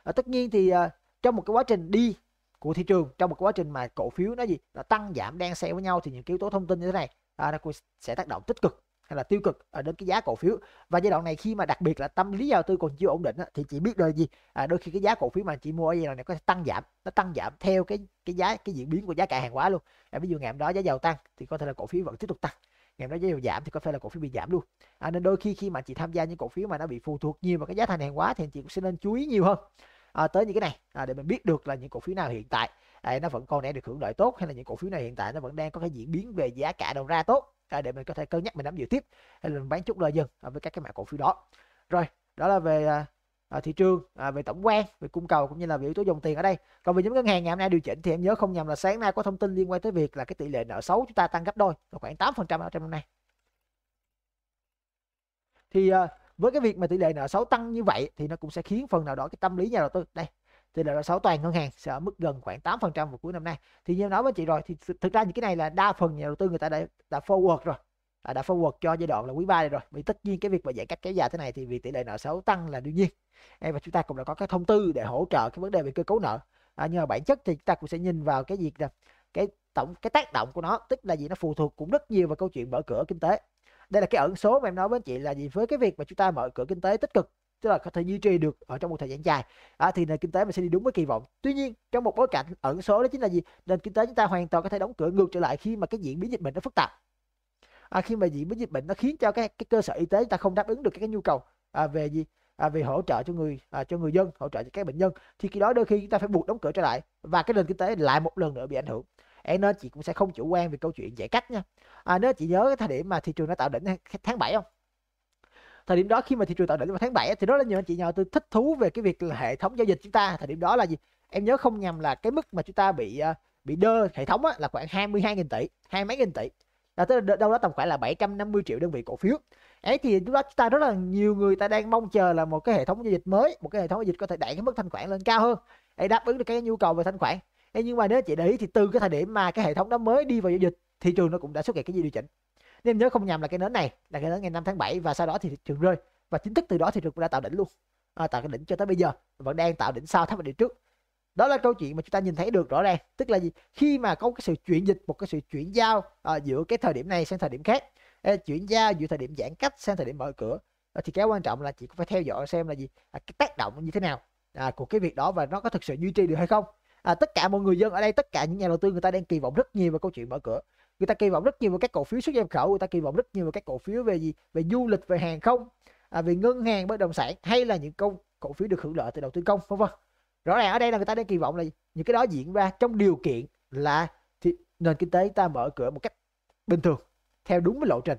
à, tất nhiên thì à, trong một cái quá trình đi của thị trường trong một quá trình mà cổ phiếu nó gì là tăng giảm đang xen với nhau thì những yếu tố thông tin như thế này à, nó sẽ tác động tích cực hay là tiêu cực ở đến cái giá cổ phiếu và giai đoạn này khi mà đặc biệt là tâm lý đầu tư còn chưa ổn định á, thì chị biết đời gì à, đôi khi cái giá cổ phiếu mà chị mua ở giai đoạn này có tăng giảm nó tăng giảm theo cái cái giá cái diễn biến của giá cả hàng hóa luôn à, ví dụ ngày hôm đó giá dầu tăng thì có thể là cổ phiếu vẫn tiếp tục tăng ngày hôm đó giá dầu giảm thì có thể là cổ phiếu bị giảm luôn à, nên đôi khi khi mà chị tham gia những cổ phiếu mà nó bị phụ thuộc nhiều vào cái giá thành hàng hóa thì chị cũng sẽ nên chú ý nhiều hơn à, tới những cái này à, để mình biết được là những cổ phiếu nào hiện tại à, nó vẫn còn đang được hưởng lợi tốt hay là những cổ phiếu này hiện tại nó vẫn đang có cái diễn biến về giá cả đầu ra tốt để mình có thể cân nhắc mình nắm giữ tiếp hay là mình bán chút lời dần à, với các cái mã cổ phiếu đó rồi đó là về à, à, thị trường à, về tổng quan về cung cầu cũng như là về yếu tố dòng tiền ở đây còn về nhóm ngân hàng ngày hôm nay điều chỉnh thì em nhớ không nhầm là sáng nay có thông tin liên quan tới việc là cái tỷ lệ nợ xấu chúng ta tăng gấp đôi là khoảng 8% trăm trong năm nay thì à, với cái việc mà tỷ lệ nợ xấu tăng như vậy thì nó cũng sẽ khiến phần nào đó cái tâm lý nhà đầu tư đây tỷ lệ nợ xấu toàn ngân hàng sẽ ở mức gần khoảng 8% vào cuối năm nay thì như nói với chị rồi thì thực ra những cái này là đa phần nhà đầu tư người ta đã đã forward rồi đã, à, đã forward cho giai đoạn là quý ba này rồi vì tất nhiên cái việc mà giải cách kéo dài thế này thì vì tỷ lệ nợ xấu tăng là đương nhiên em và chúng ta cũng đã có cái thông tư để hỗ trợ cái vấn đề về cơ cấu nợ à, nhưng mà bản chất thì chúng ta cũng sẽ nhìn vào cái việc là cái tổng cái tác động của nó tức là gì nó phụ thuộc cũng rất nhiều vào câu chuyện mở cửa kinh tế đây là cái ẩn số mà em nói với chị là gì với cái việc mà chúng ta mở cửa kinh tế tích cực tức là có thể duy trì được ở trong một thời gian dài à, thì nền kinh tế mình sẽ đi đúng với kỳ vọng tuy nhiên trong một bối cảnh ẩn số đó chính là gì nền kinh tế chúng ta hoàn toàn có thể đóng cửa ngược trở lại khi mà cái diễn biến dịch bệnh nó phức tạp à, khi mà diễn biến dịch bệnh nó khiến cho cái cái cơ sở y tế chúng ta không đáp ứng được cái, cái nhu cầu à, về gì à, về hỗ trợ cho người à, cho người dân hỗ trợ cho các bệnh nhân thì khi đó đôi khi chúng ta phải buộc đóng cửa trở lại và cái nền kinh tế lại một lần nữa bị ảnh hưởng Ê, nên chị cũng sẽ không chủ quan về câu chuyện giải cách nha à, nếu chị nhớ cái thời điểm mà thị trường nó tạo đỉnh tháng 7 không thời điểm đó khi mà thị trường tạo đỉnh vào tháng 7 thì đó là nhiều anh chị nhỏ tôi thích thú về cái việc là hệ thống giao dịch chúng ta thời điểm đó là gì em nhớ không nhầm là cái mức mà chúng ta bị à, bị đơ hệ thống á, là khoảng 22.000 tỷ hai mấy nghìn tỷ là tới đâu đó tầm khoảng là 750 triệu đơn vị cổ phiếu ấy thì lúc đó chúng ta rất là nhiều người ta đang mong chờ là một cái hệ thống giao dịch mới một cái hệ thống giao dịch có thể đẩy cái mức thanh khoản lên cao hơn để đáp ứng được cái nhu cầu về thanh khoản Ê, nhưng mà nếu chị để ý thì từ cái thời điểm mà cái hệ thống đó mới đi vào giao dịch thị trường nó cũng đã xuất hiện cái gì điều chỉnh nên nhớ không nhầm là cái nến này là cái nến ngày 5 tháng 7 và sau đó thì thị trường rơi và chính thức từ đó thị trường cũng đã tạo đỉnh luôn à, tạo cái đỉnh cho tới bây giờ vẫn đang tạo đỉnh sau thấp đỉnh trước đó là câu chuyện mà chúng ta nhìn thấy được rõ ràng tức là gì khi mà có cái sự chuyển dịch một cái sự chuyển giao à, giữa cái thời điểm này sang thời điểm khác à, chuyển giao giữa thời điểm giãn cách sang thời điểm mở cửa à, thì cái quan trọng là chị cũng phải theo dõi xem là gì à, cái tác động như thế nào à, của cái việc đó và nó có thực sự duy trì được hay không à, tất cả mọi người dân ở đây tất cả những nhà đầu tư người ta đang kỳ vọng rất nhiều vào câu chuyện mở cửa người ta kỳ vọng rất nhiều vào các cổ phiếu xuất nhập khẩu người ta kỳ vọng rất nhiều vào các cổ phiếu về gì về du lịch về hàng không à, về ngân hàng bất động sản hay là những công cổ phiếu được hưởng lợi từ đầu tư công vân vân rõ ràng ở đây là người ta đang kỳ vọng là những cái đó diễn ra trong điều kiện là thì nền kinh tế ta mở cửa một cách bình thường theo đúng với lộ trình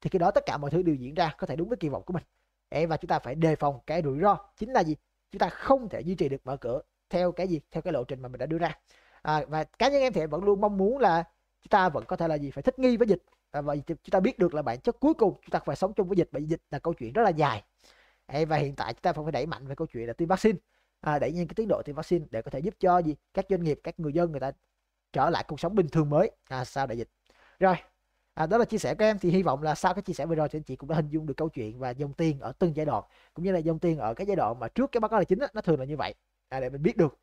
thì cái đó tất cả mọi thứ đều diễn ra có thể đúng với kỳ vọng của mình và chúng ta phải đề phòng cái rủi ro chính là gì chúng ta không thể duy trì được mở cửa theo cái gì theo cái lộ trình mà mình đã đưa ra à, và cá nhân em thì em vẫn luôn mong muốn là chúng ta vẫn có thể là gì phải thích nghi với dịch và chúng ta biết được là bản chất cuối cùng chúng ta phải sống chung với dịch bởi dịch là câu chuyện rất là dài và hiện tại chúng ta phải đẩy mạnh về câu chuyện là tiêm vaccine à, đẩy nhanh cái tiến độ tiêm vaccine để có thể giúp cho gì các doanh nghiệp các người dân người ta trở lại cuộc sống bình thường mới à, sau đại dịch rồi à, đó là chia sẻ của em thì hy vọng là sau cái chia sẻ vừa rồi thì anh chị cũng đã hình dung được câu chuyện và dòng tiền ở từng giai đoạn cũng như là dòng tiền ở cái giai đoạn mà trước cái báo cáo là chính đó, nó thường là như vậy à, để mình biết được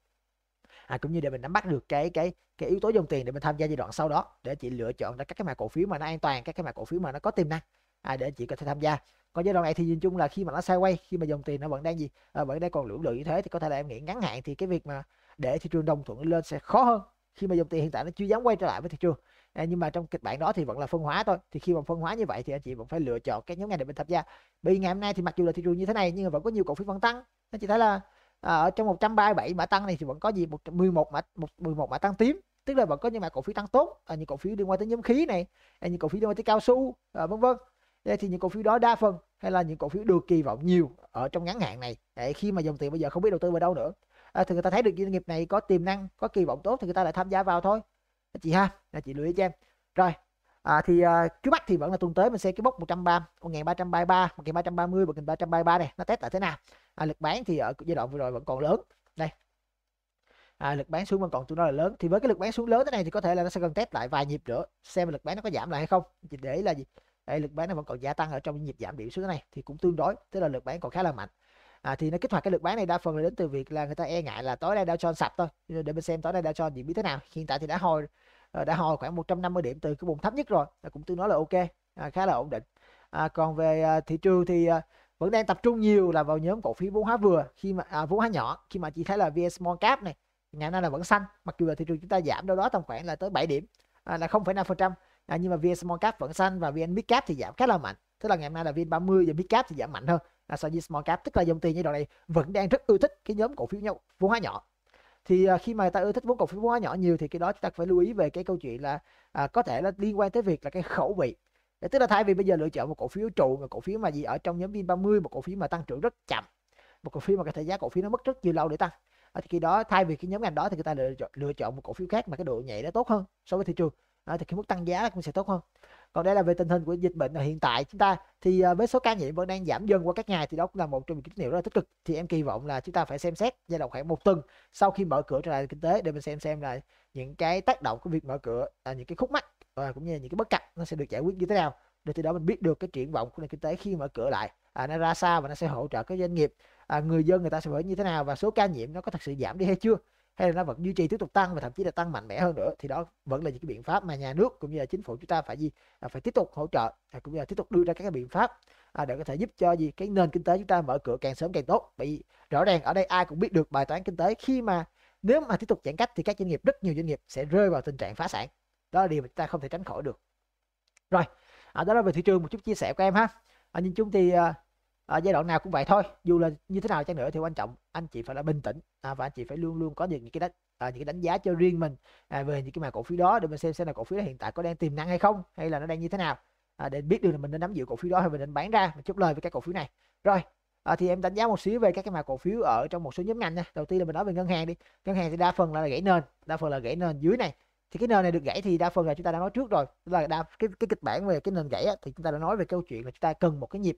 à, cũng như để mình nắm bắt được cái cái cái yếu tố dòng tiền để mình tham gia giai đoạn sau đó để chị lựa chọn ra các cái mã cổ phiếu mà nó an toàn các cái mã cổ phiếu mà nó có tiềm năng à, để chị có thể tham gia còn giai đoạn này thì nhìn chung là khi mà nó quay khi mà dòng tiền nó vẫn đang gì à, vẫn đang còn lưỡng lự như thế thì có thể là em nghĩ ngắn hạn thì cái việc mà để thị trường đồng thuận lên sẽ khó hơn khi mà dòng tiền hiện tại nó chưa dám quay trở lại với thị trường à, nhưng mà trong kịch bản đó thì vẫn là phân hóa thôi thì khi mà phân hóa như vậy thì anh chị vẫn phải lựa chọn các nhóm ngành để mình tham gia bởi vì ngày hôm nay thì mặc dù là thị trường như thế này nhưng mà vẫn có nhiều cổ phiếu vẫn tăng anh chị thấy là à, ở trong 137 mã tăng này thì vẫn có gì 11 mã 11 mã tăng tím tức là vẫn có những mã cổ phiếu tăng tốt à, những cổ phiếu liên quan tới nhóm khí này à, những cổ phiếu liên quan tới cao su à, vân vân thì những cổ phiếu đó đa phần hay là những cổ phiếu được kỳ vọng nhiều ở trong ngắn hạn này để khi mà dòng tiền bây giờ không biết đầu tư vào đâu nữa à, thì người ta thấy được doanh nghiệp này có tiềm năng có kỳ vọng tốt thì người ta lại tham gia vào thôi chị ha là chị lưu ý cho em rồi à, thì uh, chú bắt thì vẫn là tuần tới mình sẽ cái bốc 130 1333 1330 1333 này nó test là thế nào à, lực bán thì ở giai đoạn vừa rồi vẫn còn lớn đây à, lực bán xuống vẫn còn tương đối là lớn thì với cái lực bán xuống lớn thế này thì có thể là nó sẽ cần test lại vài nhịp nữa xem lực bán nó có giảm lại hay không chỉ để là gì đây, lực bán nó vẫn còn gia tăng ở trong nhịp giảm điểm xuống thế này thì cũng tương đối tức là lực bán còn khá là mạnh à, thì nó kích hoạt cái lực bán này đa phần là đến từ việc là người ta e ngại là tối nay Dow Jones sập thôi để mình xem tối nay Dow Jones diễn biến thế nào hiện tại thì đã hồi Ờ, đã hồi khoảng 150 điểm từ cái vùng thấp nhất rồi cũng tương đối là ok à, khá là ổn định à, còn về à, thị trường thì à, vẫn đang tập trung nhiều là vào nhóm cổ phiếu vốn hóa vừa khi mà à, vốn hóa nhỏ khi mà chỉ thấy là VN Small Cap này ngày nay là vẫn xanh mặc dù là thị trường chúng ta giảm đâu đó tầm khoảng là tới 7 điểm à, là 0,5% à, nhưng mà VN Small Cap vẫn xanh và VN Mid Cap thì giảm khá là mạnh tức là ngày hôm nay là VN30 và Mid Cap thì giảm mạnh hơn à, so với Small Cap tức là dòng tiền như đoạn này vẫn đang rất ưa thích cái nhóm cổ phiếu nhau vốn hóa nhỏ thì à, khi mà ta ưa thích vốn cổ phiếu quá nhỏ nhiều thì cái đó chúng ta phải lưu ý về cái câu chuyện là à, có thể là liên quan tới việc là cái khẩu vị để tức là thay vì bây giờ lựa chọn một cổ phiếu trụ một cổ phiếu mà gì ở trong nhóm vin 30 một cổ phiếu mà tăng trưởng rất chậm một cổ phiếu mà cái thể giá cổ phiếu nó mất rất nhiều lâu để tăng à, thì khi đó thay vì cái nhóm ngành đó thì người ta lựa chọn, lựa chọn một cổ phiếu khác mà cái độ nhạy nó tốt hơn so với thị trường à, thì cái mức tăng giá cũng sẽ tốt hơn còn đây là về tình hình của dịch bệnh ở hiện tại chúng ta thì à, với số ca nhiễm vẫn đang giảm dần qua các ngày thì đó cũng là một trong những tín hiệu rất là tích cực thì em kỳ vọng là chúng ta phải xem xét giai đoạn khoảng một tuần sau khi mở cửa trở lại kinh tế để mình xem xem là những cái tác động của việc mở cửa là những cái khúc mắc và cũng như là những cái bất cập nó sẽ được giải quyết như thế nào để từ đó mình biết được cái triển vọng của nền kinh tế khi mở cửa lại à, nó ra sao và nó sẽ hỗ trợ các doanh nghiệp à, người dân người ta sẽ phải như thế nào và số ca nhiễm nó có thật sự giảm đi hay chưa hay là nó vẫn duy trì tiếp tục tăng và thậm chí là tăng mạnh mẽ hơn nữa thì đó vẫn là những cái biện pháp mà nhà nước cũng như là chính phủ chúng ta phải gì à, phải tiếp tục hỗ trợ à, cũng như là tiếp tục đưa ra các cái biện pháp à, để có thể giúp cho gì cái nền kinh tế chúng ta mở cửa càng sớm càng tốt vì rõ ràng ở đây ai cũng biết được bài toán kinh tế khi mà nếu mà tiếp tục giãn cách thì các doanh nghiệp rất nhiều doanh nghiệp sẽ rơi vào tình trạng phá sản đó là điều mà chúng ta không thể tránh khỏi được rồi à, đó là về thị trường một chút chia sẻ của em ha à, nhìn chung thì à, à, giai đoạn nào cũng vậy thôi dù là như thế nào chăng nữa thì quan trọng anh chị phải là bình tĩnh à, và anh chị phải luôn luôn có được những cái đánh à, những cái đánh giá cho riêng mình à, về những cái mà cổ phiếu đó để mình xem xem là cổ phiếu đó hiện tại có đang tiềm năng hay không hay là nó đang như thế nào à, để biết được là mình nên nắm giữ cổ phiếu đó hay mình nên bán ra mình chốt lời với các cổ phiếu này rồi à, thì em đánh giá một xíu về các cái mã cổ phiếu ở trong một số nhóm ngành nha đầu tiên là mình nói về ngân hàng đi ngân hàng thì đa phần là gãy nền đa phần là gãy nền dưới này thì cái nền này được gãy thì đa phần là chúng ta đã nói trước rồi là đa, cái, cái kịch bản về cái nền gãy á, thì chúng ta đã nói về câu chuyện là chúng ta cần một cái nhịp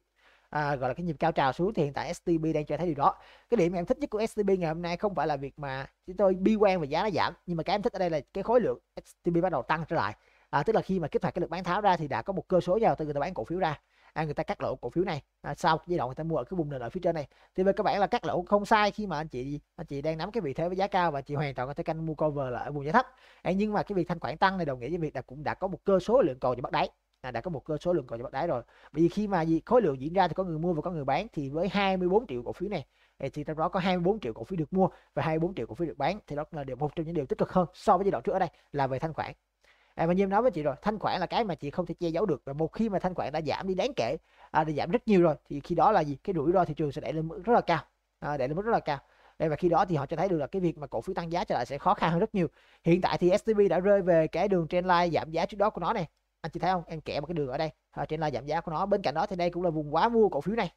à, gọi là cái nhịp cao trào xuống thì hiện tại STB đang cho thấy điều đó cái điểm em thích nhất của STB ngày hôm nay không phải là việc mà chúng tôi bi quan về giá nó giảm nhưng mà cái em thích ở đây là cái khối lượng STB bắt đầu tăng trở lại à, tức là khi mà kích hoạt cái lực bán tháo ra thì đã có một cơ số vào từ người ta bán cổ phiếu ra à, người ta cắt lỗ cổ phiếu này à, sau giai đoạn người ta mua ở cái vùng nền ở phía trên này thì về các bạn là cắt lỗ không sai khi mà anh chị anh chị đang nắm cái vị thế với giá cao và chị hoàn toàn có thể canh mua cover là ở vùng giá thấp à, nhưng mà cái việc thanh khoản tăng này đồng nghĩa với việc là cũng đã có một cơ số lượng cầu để bắt đáy là đã có một cơ số lượng cầu đáy rồi bởi vì khi mà gì khối lượng diễn ra thì có người mua và có người bán thì với 24 triệu cổ phiếu này thì trong đó có 24 triệu cổ phiếu được mua và 24 triệu cổ phiếu được bán thì đó là điều một trong những điều tích cực hơn so với giai đoạn trước ở đây là về thanh khoản à, mà em nói với chị rồi thanh khoản là cái mà chị không thể che giấu được và một khi mà thanh khoản đã giảm đi đáng kể à, đã giảm rất nhiều rồi thì khi đó là gì cái rủi ro thị trường sẽ đẩy lên mức rất là cao à, đẩy lên mức rất là cao và khi đó thì họ cho thấy được là cái việc mà cổ phiếu tăng giá trở lại sẽ khó khăn hơn rất nhiều hiện tại thì STB đã rơi về cái đường trendline giảm giá trước đó của nó này anh chị thấy không em kẻ một cái đường ở đây à, trên là giảm giá của nó bên cạnh đó thì đây cũng là vùng quá mua cổ phiếu này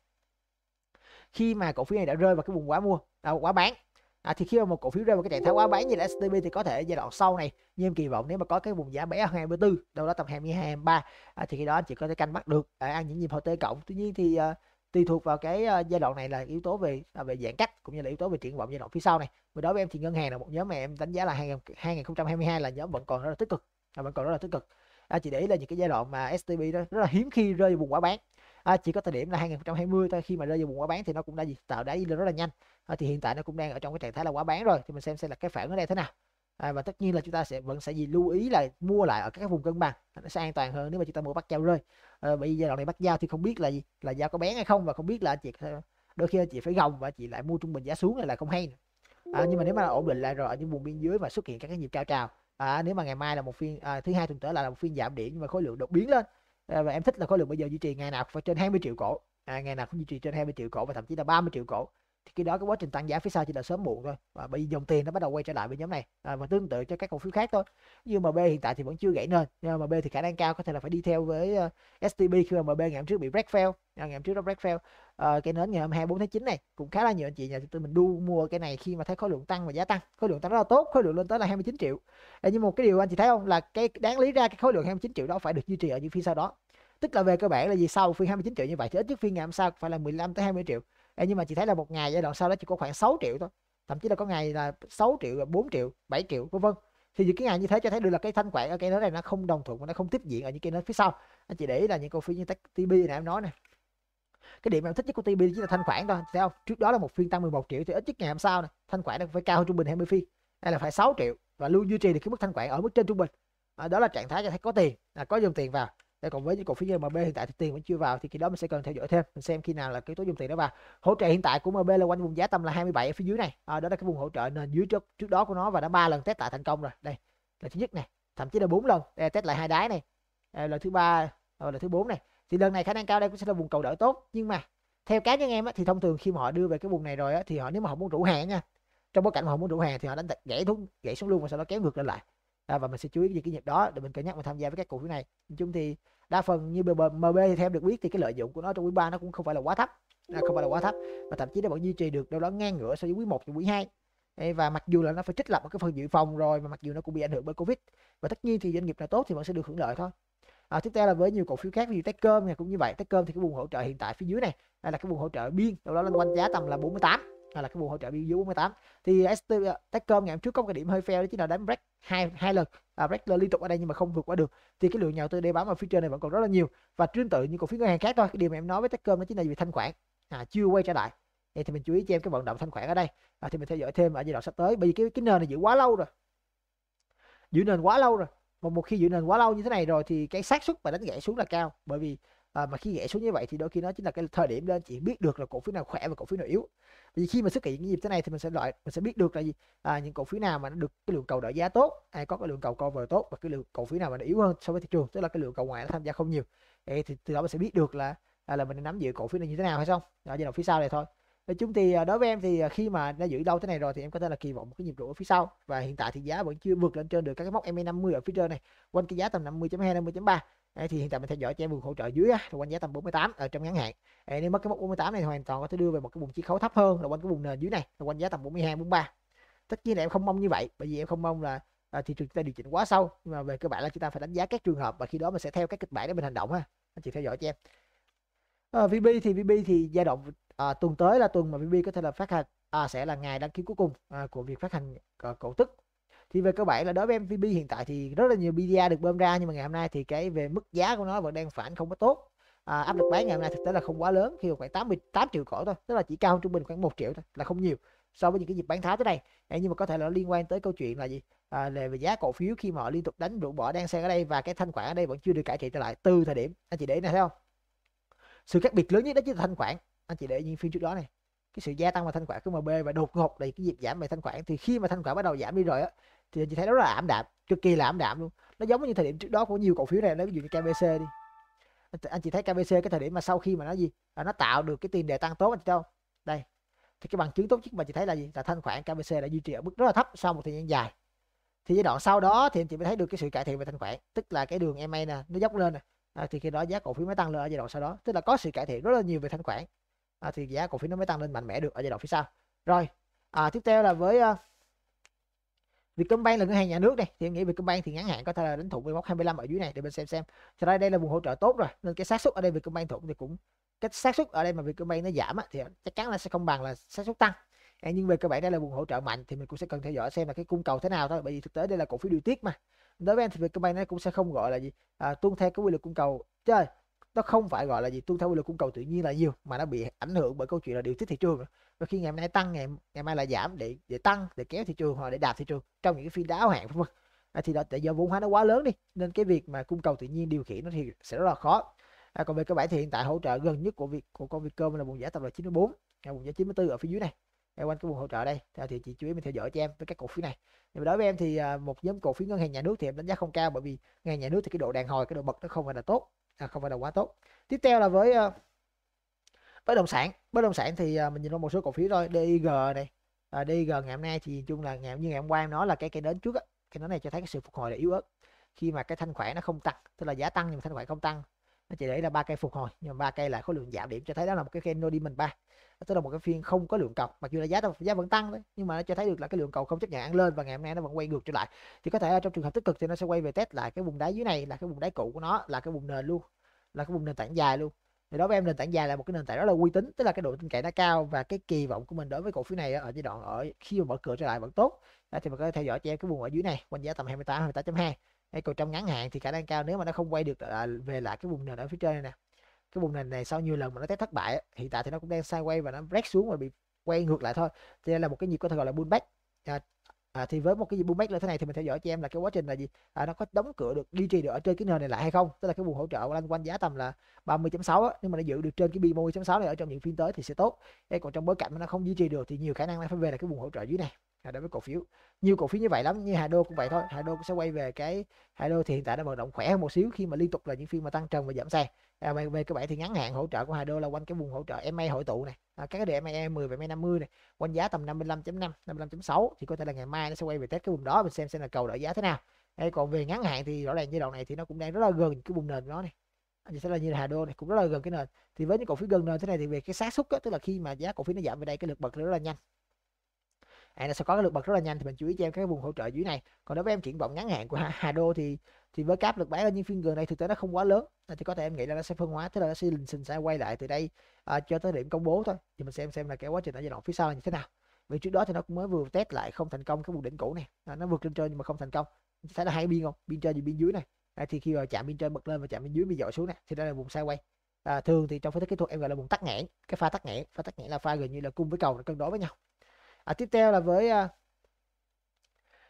khi mà cổ phiếu này đã rơi vào cái vùng quá mua à, quá bán à, thì khi mà một cổ phiếu rơi vào cái trạng thái quá bán như là STB thì có thể giai đoạn sau này như em kỳ vọng nếu mà có cái vùng giá bé hơn 24 đâu đó tầm 22 23 à, thì khi đó anh chị có thể canh bắt được à, ăn những nhịp hồi tê cộng tuy nhiên thì à, tùy thuộc vào cái à, giai đoạn này là yếu tố về à, về giãn cách cũng như là yếu tố về triển vọng giai đoạn phía sau này và đối với em thì ngân hàng là một nhóm mà em đánh giá là 2022 là nhóm vẫn còn rất là tích cực à, vẫn còn rất là tích cực à, chị để ý là những cái giai đoạn mà STB đó rất là hiếm khi rơi vào vùng quá bán à, chỉ có thời điểm là 2020 thôi khi mà rơi vào vùng quá bán thì nó cũng đã tạo đáy lên rất là nhanh à, thì hiện tại nó cũng đang ở trong cái trạng thái là quá bán rồi thì mình xem xem là cái phản ở đây thế nào à, và tất nhiên là chúng ta sẽ vẫn sẽ gì lưu ý là mua lại ở các vùng cân bằng nó sẽ an toàn hơn nếu mà chúng ta mua bắt dao rơi à, bởi vì giai đoạn này bắt giao thì không biết là gì là giao có bén hay không và không biết là chị đôi khi chị phải gồng và chị lại mua trung bình giá xuống này là không hay À, nhưng mà nếu mà ổn định lại rồi ở những vùng biên dưới mà xuất hiện các cái nhịp cao trào à, nếu mà ngày mai là một phiên à, thứ hai tuần tới là, là một phiên giảm điểm nhưng mà khối lượng đột biến lên à, và em thích là khối lượng bây giờ duy trì ngày nào phải trên 20 triệu cổ à, ngày nào cũng duy trì trên 20 triệu cổ và thậm chí là 30 triệu cổ thì khi đó cái quá trình tăng giá phía sau chỉ là sớm muộn thôi và bây giờ dòng tiền nó bắt đầu quay trở lại với nhóm này à, và tương tự cho các cổ phiếu khác thôi như MB hiện tại thì vẫn chưa gãy nên nhưng MB thì khả năng cao có thể là phải đi theo với uh, ờ, STB khi mà MB ngày hôm trước bị break fail à, ngày hôm trước nó break fail à, cái nến ngày hôm 24 tháng 9 này cũng khá là nhiều anh chị nhà tụi mình đu mua cái này khi mà thấy khối lượng tăng và giá tăng khối lượng tăng rất là tốt khối lượng lên tới là 29 triệu à, nhưng một cái điều anh chị thấy không là cái đáng lý ra cái khối lượng 29 triệu đó phải được duy trì ở những phiên sau đó tức là về cơ bản là gì sau phiên 29 triệu như vậy thì ít nhất phiên ngày hôm sau phải là 15 tới 20 triệu Ê, nhưng mà chị thấy là một ngày giai đoạn sau đó chỉ có khoảng 6 triệu thôi thậm chí là có ngày là 6 triệu 4 triệu 7 triệu vân vân thì những cái ngày như thế cho thấy được là cái thanh khoản ở cái nến này nó không đồng thuận và nó không tiếp diện ở những cái nến phía sau anh chị để ý là những cổ phiếu như TB này em nói này cái điểm em thích nhất của TB chính là thanh khoản thôi thấy không trước đó là một phiên tăng 11 triệu thì ít nhất ngày hôm sau này thanh khoản nó phải cao hơn trung bình 20 phiên đây là phải 6 triệu và luôn duy trì được cái mức thanh khoản ở mức trên trung bình đó là trạng thái cho thấy có tiền là có dòng tiền vào Thế còn với những cổ phiếu như MB hiện tại thì tiền vẫn chưa vào thì khi đó mình sẽ cần theo dõi thêm mình xem khi nào là cái tố dùng tiền đó vào hỗ trợ hiện tại của MB là quanh vùng giá tầm là 27 ở phía dưới này à, đó là cái vùng hỗ trợ nền dưới trước trước đó của nó và đã ba lần test tại thành công rồi đây là thứ nhất này thậm chí là bốn lần đây, test lại hai đáy này đây, là thứ ba ờ, là thứ bốn này thì lần này khả năng cao đây cũng sẽ là vùng cầu đỡ tốt nhưng mà theo cá nhân em á, thì thông thường khi mà họ đưa về cái vùng này rồi á, thì họ nếu mà họ muốn rủ hàng nha trong bối cảnh mà họ muốn rủ hàng thì họ đánh gãy thuốc gãy xuống luôn và sau đó kéo ngược lên lại à, và mình sẽ chú ý về cái nhịp đó để mình cân nhắc mình tham gia với các cổ phiếu này nói chung thì đa phần như MB thì theo được biết thì cái lợi dụng của nó trong quý 3 nó cũng không phải là quá thấp à, không phải là quá thấp và thậm chí nó vẫn duy trì được đâu đó ngang ngửa so với quý 1 và quý 2 và mặc dù là nó phải trích lập một cái phần dự phòng rồi mà mặc dù nó cũng bị ảnh hưởng bởi covid và tất nhiên thì doanh nghiệp nào tốt thì vẫn sẽ được hưởng lợi thôi à, tiếp theo là với nhiều cổ phiếu khác như Techcom này cũng như vậy Techcom thì cái vùng hỗ trợ hiện tại phía dưới này đây là cái vùng hỗ trợ biên đâu đó lên quanh giá tầm là 48 hay là cái vùng hỗ trợ biên dưới 48 thì ST à, Techcom ngày hôm trước có một cái điểm hơi fail đó chính là đánh break hai hai lần à, break liên tục ở đây nhưng mà không vượt qua được thì cái lượng nhà đầu tư để bán ở phía trên này vẫn còn rất là nhiều và tương tự như cổ phiếu ngân hàng khác thôi cái điều mà em nói với Techcom đó chính là vì thanh khoản à, chưa quay trở lại vậy thì mình chú ý cho em cái vận động thanh khoản ở đây à, thì mình theo dõi thêm ở giai đoạn sắp tới bởi vì cái cái nền này giữ quá lâu rồi giữ nền quá lâu rồi mà một khi giữ nền quá lâu như thế này rồi thì cái xác suất mà đánh gãy xuống là cao bởi vì à, mà khi ghé xuống như vậy thì đôi khi nó chính là cái thời điểm để anh chị biết được là cổ phiếu nào khỏe và cổ phiếu nào yếu vì khi mà xuất hiện những dịp thế này thì mình sẽ loại mình sẽ biết được là gì à, những cổ phiếu nào mà nó được cái lượng cầu đợi giá tốt ai à, có cái lượng cầu cover tốt và cái lượng cổ phiếu nào mà nó yếu hơn so với thị trường tức là cái lượng cầu ngoại nó tham gia không nhiều Ê, thì từ đó mình sẽ biết được là à, là mình nắm giữ cổ phiếu này như thế nào hay không đó giờ là phía sau này thôi nói chung thì à, đối với em thì khi mà đã giữ lâu thế này rồi thì em có thể là kỳ vọng một cái nhịp độ ở phía sau và hiện tại thì giá vẫn chưa vượt lên trên được các cái mốc MA50 e ở phía trên này quanh cái giá tầm 50.2 50.3 Đấy, thì hiện tại mình theo dõi cho em vùng hỗ trợ dưới á, quanh giá tầm 48 ở trong ngắn hạn Đấy, nếu mất cái mốc 48 này hoàn toàn có thể đưa về một cái vùng chi khấu thấp hơn là quanh cái vùng nền dưới này là quanh giá tầm 42 43 tất nhiên là em không mong như vậy bởi vì em không mong là à, thị trường chúng ta điều chỉnh quá sâu nhưng mà về cơ bản là chúng ta phải đánh giá các trường hợp và khi đó mình sẽ theo các kịch bản để mình hành động ha anh chị theo dõi cho em à, ờ, VB thì VB thì giai đoạn à, tuần tới là tuần mà VB có thể là phát hành à, sẽ là ngày đăng ký cuối cùng à, của việc phát hành à, cổ tức thì về cơ bản là đối với MVP hiện tại thì rất là nhiều BDA được bơm ra nhưng mà ngày hôm nay thì cái về mức giá của nó vẫn đang phản không có tốt à, áp lực bán ngày hôm nay thực tế là không quá lớn khi khoảng 88 triệu cổ thôi tức là chỉ cao trung bình khoảng một triệu thôi là không nhiều so với những cái dịp bán tháo tới đây nhưng mà có thể là liên quan tới câu chuyện là gì à, là về giá cổ phiếu khi mà họ liên tục đánh rũ bỏ đang sang ở đây và cái thanh khoản ở đây vẫn chưa được cải thiện trở lại từ thời điểm anh chị để này thấy không sự khác biệt lớn nhất đó chính là thanh khoản anh chị để ý những phiên trước đó này cái sự gia tăng về thanh khoản của MB và đột ngột đầy cái dịp giảm về thanh khoản thì khi mà thanh khoản bắt đầu giảm đi rồi á thì anh chị thấy nó rất là ảm đạm cực kỳ là ảm đạm luôn nó giống như thời điểm trước đó của nhiều cổ phiếu này nó ví dụ như KBC đi anh chị thấy KBC cái thời điểm mà sau khi mà nó gì là nó tạo được cái tiền đề tăng tốt anh chị đâu đây thì cái bằng chứng tốt nhất mà chị thấy là gì là thanh khoản KBC đã duy trì ở mức rất là thấp sau một thời gian dài thì giai đoạn sau đó thì anh chị mới thấy được cái sự cải thiện về thanh khoản tức là cái đường MA nè nó dốc lên nè à, thì khi đó giá cổ phiếu mới tăng lên ở giai đoạn sau đó tức là có sự cải thiện rất là nhiều về thanh khoản à, thì giá cổ phiếu nó mới tăng lên mạnh mẽ được ở giai đoạn phía sau rồi à, tiếp theo là với uh, Vietcombank là ngân hàng nhà nước này thì em nghĩ Vietcombank thì ngắn hạn có thể là đánh thủng 11 25 ở dưới này để mình xem xem sau đây đây là vùng hỗ trợ tốt rồi nên cái xác suất ở đây Vietcombank thủng thì cũng cái xác suất ở đây mà Vietcombank nó giảm thì chắc chắn là sẽ không bằng là xác suất tăng à, nhưng về cơ bản đây là vùng hỗ trợ mạnh thì mình cũng sẽ cần theo dõi xem là cái cung cầu thế nào thôi bởi vì thực tế đây là cổ phiếu điều tiết mà đối với anh thì Vietcombank nó cũng sẽ không gọi là gì à, tuân theo cái quy luật cung cầu chơi nó không phải gọi là gì tuân theo quy luật cung cầu tự nhiên là nhiều mà nó bị ảnh hưởng bởi câu chuyện là điều tiết thị trường và khi ngày hôm nay tăng ngày ngày mai là giảm để để tăng để kéo thị trường hoặc để đạp thị trường trong những cái phiên đáo hạn vân à, thì đó tại do vốn hóa nó quá lớn đi nên cái việc mà cung cầu tự nhiên điều khiển nó thì sẽ rất là khó à, còn về cơ bản thì hiện tại hỗ trợ gần nhất của việc của con Vietcom là vùng giá tập là 94 ngày vùng giá 94 ở phía dưới này à, quanh cái vùng hỗ trợ đây thì chị chú ý mình theo dõi cho em với các cổ phiếu này nhưng đối với em thì à, một nhóm cổ phiếu ngân hàng nhà nước thì em đánh giá không cao bởi vì ngân hàng nhà nước thì cái độ đàn hồi cái độ bật nó không phải là tốt à, không phải là quá tốt tiếp theo là với uh, bất động sản bất động sản thì ờ, mình nhìn vào một số cổ phiếu thôi DIG này uh, à, DIG ngày hôm nay thì chung là ngày như ngày hôm qua em nói là cái cái đến trước á cái nến này cho thấy cái sự phục hồi là yếu ớt khi mà cái thanh khoản nó không tăng tức là giá tăng nhưng mà thanh khoản không tăng nó chỉ để ra ba cây phục hồi nhưng ba cây lại khối lượng giảm điểm cho thấy đó là một cái kênh no đi mình ba tức là một cái phiên không có lượng cầu mặc dù là giá giá vẫn tăng đấy nhưng mà nó cho thấy được là cái lượng cầu không chấp nhận ăn lên và ngày hôm nay nó vẫn quay ngược trở lại thì có thể là trong trường hợp tích cực thì nó sẽ quay về test lại cái vùng đáy dưới này là cái vùng đáy cũ của nó là cái vùng nền luôn là cái vùng nền tảng dài luôn thì đối với em nền tảng dài là một cái nền tảng rất là uy tín tức là cái độ tin cậy nó cao và cái kỳ vọng của mình đối với cổ phiếu này ở giai đoạn ở khi mà mở cửa trở lại vẫn tốt đó, thì mình có thể theo dõi cho em cái vùng ở dưới này quanh giá tầm 28 28.2 Đấy, còn trong ngắn hạn thì khả năng cao nếu mà nó không quay được à, về lại cái vùng nền ở phía trên này nè cái vùng nền này sau nhiều lần mà nó test thất bại hiện tại thì nó cũng đang sideways và nó break xuống và bị quay ngược lại thôi cho nên là một cái nhịp có thể gọi là pullback à, à, thì với một cái nhịp pullback như thế này thì mình theo dõi cho em là cái quá trình là gì à, nó có đóng cửa được duy trì được ở trên cái nền này lại hay không tức là cái vùng hỗ trợ quanh quanh giá tầm là 30.6 nếu mà nó giữ được trên cái bi 30.6 này ở trong những phiên tới thì sẽ tốt Ê, còn trong bối cảnh mà nó không duy trì được thì nhiều khả năng nó phải về là cái vùng hỗ trợ dưới này hạ đô với cổ phiếu nhiều cổ phiếu như vậy lắm như hạ đô cũng vậy thôi hạ đô cũng sẽ quay về cái hạ đô thì hiện tại đã vận động khỏe hơn một xíu khi mà liên tục là những phiên mà tăng trần và giảm sàn à, về, về các bạn thì ngắn hạn hỗ trợ của Hà Đô là quanh cái vùng hỗ trợ MA hội tụ này à, các cái đề MA 10 e và MA 50 e này quanh giá tầm 55.5 55.6 thì có thể là ngày mai nó sẽ quay về test cái vùng đó mình xem xem là cầu đợi giá thế nào Đây, còn về ngắn hạn thì rõ ràng giai đoạn này thì nó cũng đang rất là gần cái vùng nền của nó này thì à, sẽ là như Hà Đô này cũng rất là gần cái nền thì với những cổ phiếu gần nền thế này thì về cái xác suất tức là khi mà giá cổ phiếu nó giảm về đây cái lực bật rất là nhanh à, nó sẽ có cái lực bật rất là nhanh thì mình chú ý cho em cái vùng hỗ trợ dưới này còn đối với em triển vọng ngắn hạn của Hà Đô thì thì với cáp lực bán ở những phiên gần đây thực tế nó không quá lớn à, thì có thể em nghĩ là nó sẽ phân hóa tức là nó sẽ lình xình sẽ quay lại từ đây à, cho tới điểm công bố thôi thì mình xem xem là cái quá trình ở giai đoạn phía sau là như thế nào vì trước đó thì nó cũng mới vừa test lại không thành công cái vùng đỉnh cũ này à, nó vượt lên trên nhưng mà không thành công thấy là hai biên không biên trên gì biên dưới này à, thì khi mà chạm biên trên bật lên và chạm biên dưới bị dội xuống này thì đây là vùng sai quay à, thường thì trong phân tích kỹ thuật em gọi là vùng tắc nghẽn cái pha tắc nghẽn pha tắc nghẽn là pha gần như là cung với cầu cân đối với nhau à, tiếp theo là với à,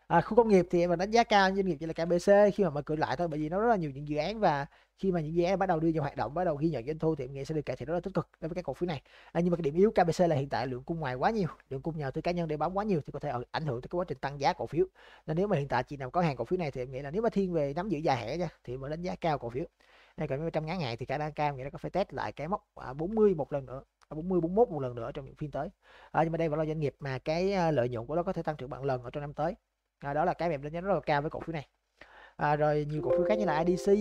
à, khu công nghiệp thì em đánh giá cao doanh nghiệp như là KBC khi mà mở cửa lại thôi bởi vì nó rất là nhiều những dự án và khi mà những dự án bắt đầu đưa vào hoạt động bắt đầu ghi nhận doanh thu thì em nghĩ sẽ được cải thiện rất là tích cực đối với các cổ phiếu này à, nhưng mà cái điểm yếu KBC là hiện tại lượng cung ngoài quá nhiều lượng cung nhờ tư cá nhân để bán quá nhiều thì có thể ảnh hưởng tới cái quá trình tăng giá cổ phiếu nên nếu mà hiện tại chị nào có hàng cổ phiếu này thì em nghĩ là nếu mà thiên về nắm giữ dài hạn nha thì mới đánh giá cao cổ phiếu này còn trong ngắn hạn thì khả năng cao nghĩa là có phải test lại cái mốc 40 à, một lần nữa 40 à, 41 một lần nữa trong những phiên tới à, nhưng mà đây vẫn là doanh nghiệp mà cái à, lợi nhuận của nó có thể tăng trưởng bằng lần ở trong năm tới à, đó là cái em đánh giá rất là cao với cổ phiếu này à, rồi nhiều cổ phiếu khác như là IDC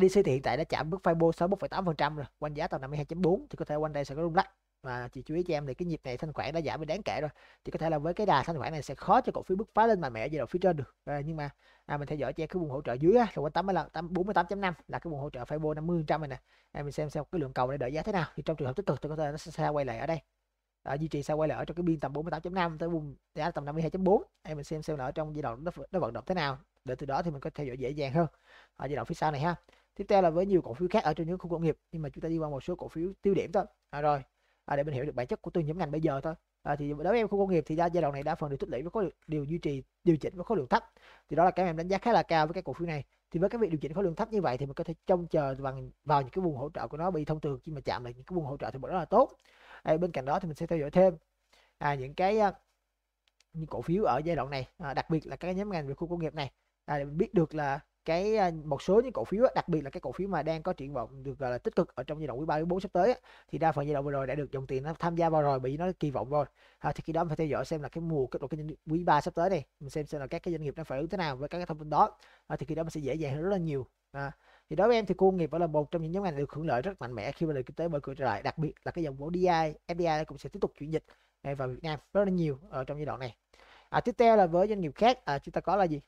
IDC thì hiện tại đã chạm mức Fibo 61,8% rồi quanh giá tầm 52.4 thì có thể quanh đây sẽ có rung lắc mà chị chú ý cho em thì cái nhịp này thanh khoản đã giảm đi đáng kể rồi thì có thể là với cái đà thanh khoản này sẽ khó cho cổ phiếu bứt phá lên mạnh mẽ giai đoạn phía trên được à, nhưng mà à, mình theo dõi cho cái vùng hỗ trợ dưới á, là quanh tám là bốn mươi tám năm là cái vùng hỗ trợ Fibo mươi trăm này nè em mình xem xem cái lượng cầu để đợi giá thế nào thì trong trường hợp tích cực thì có thể nó sẽ quay lại ở đây à, duy trì sao quay lại ở trong cái biên tầm 48.5 tới vùng giá tầm 52.4 em mình xem xem ở trong giai đoạn nó, nó vận động thế nào để từ đó thì mình có theo dõi dễ dàng hơn ở giai đoạn phía sau này ha tiếp theo là với nhiều cổ phiếu khác ở trên những khu công nghiệp nhưng mà chúng ta đi qua một số cổ phiếu tiêu điểm thôi à, rồi à, để mình hiểu được bản chất của từng nhóm ngành bây giờ thôi à, thì đối với em khu công nghiệp thì giai đoạn này đa phần được tích lũy và có điều, duy trì điều chỉnh với khối lượng thấp thì đó là cái em đánh giá khá là cao với các cổ phiếu này thì với cái việc điều chỉnh khối lượng thấp như vậy thì mình có thể trông chờ bằng vào những cái vùng hỗ trợ của nó bị thông thường khi mà chạm lại những cái vùng hỗ trợ thì rất là tốt à, bên cạnh đó thì mình sẽ theo dõi thêm à, những cái à, những cổ phiếu ở giai đoạn này à, đặc biệt là các nhóm ngành về khu công nghiệp này à, để mình biết được là cái một số những cổ phiếu đặc biệt là cái cổ phiếu mà đang có triển vọng được gọi là tích cực ở trong giai đoạn quý ba quý bốn sắp tới thì đa phần giai đoạn vừa rồi đã được dòng tiền nó tham gia vào rồi bị nó kỳ vọng rồi à, thì khi đó mình phải theo dõi xem là cái mùa kết cái quý ba sắp tới này mình xem xem là các cái doanh nghiệp nó phản ứng thế nào với các cái thông tin đó à, thì khi đó mình sẽ dễ dàng hơn rất là nhiều à, thì đối với em thì khu công nghiệp vẫn là một trong những nhóm ngành được hưởng lợi rất mạnh mẽ khi mà nền kinh tế mở cửa trở lại đặc biệt là cái dòng vốn DI FDI cũng sẽ tiếp tục chuyển dịch vào Việt Nam rất là nhiều ở trong giai đoạn này à, tiếp theo là với doanh nghiệp khác à, chúng ta có là gì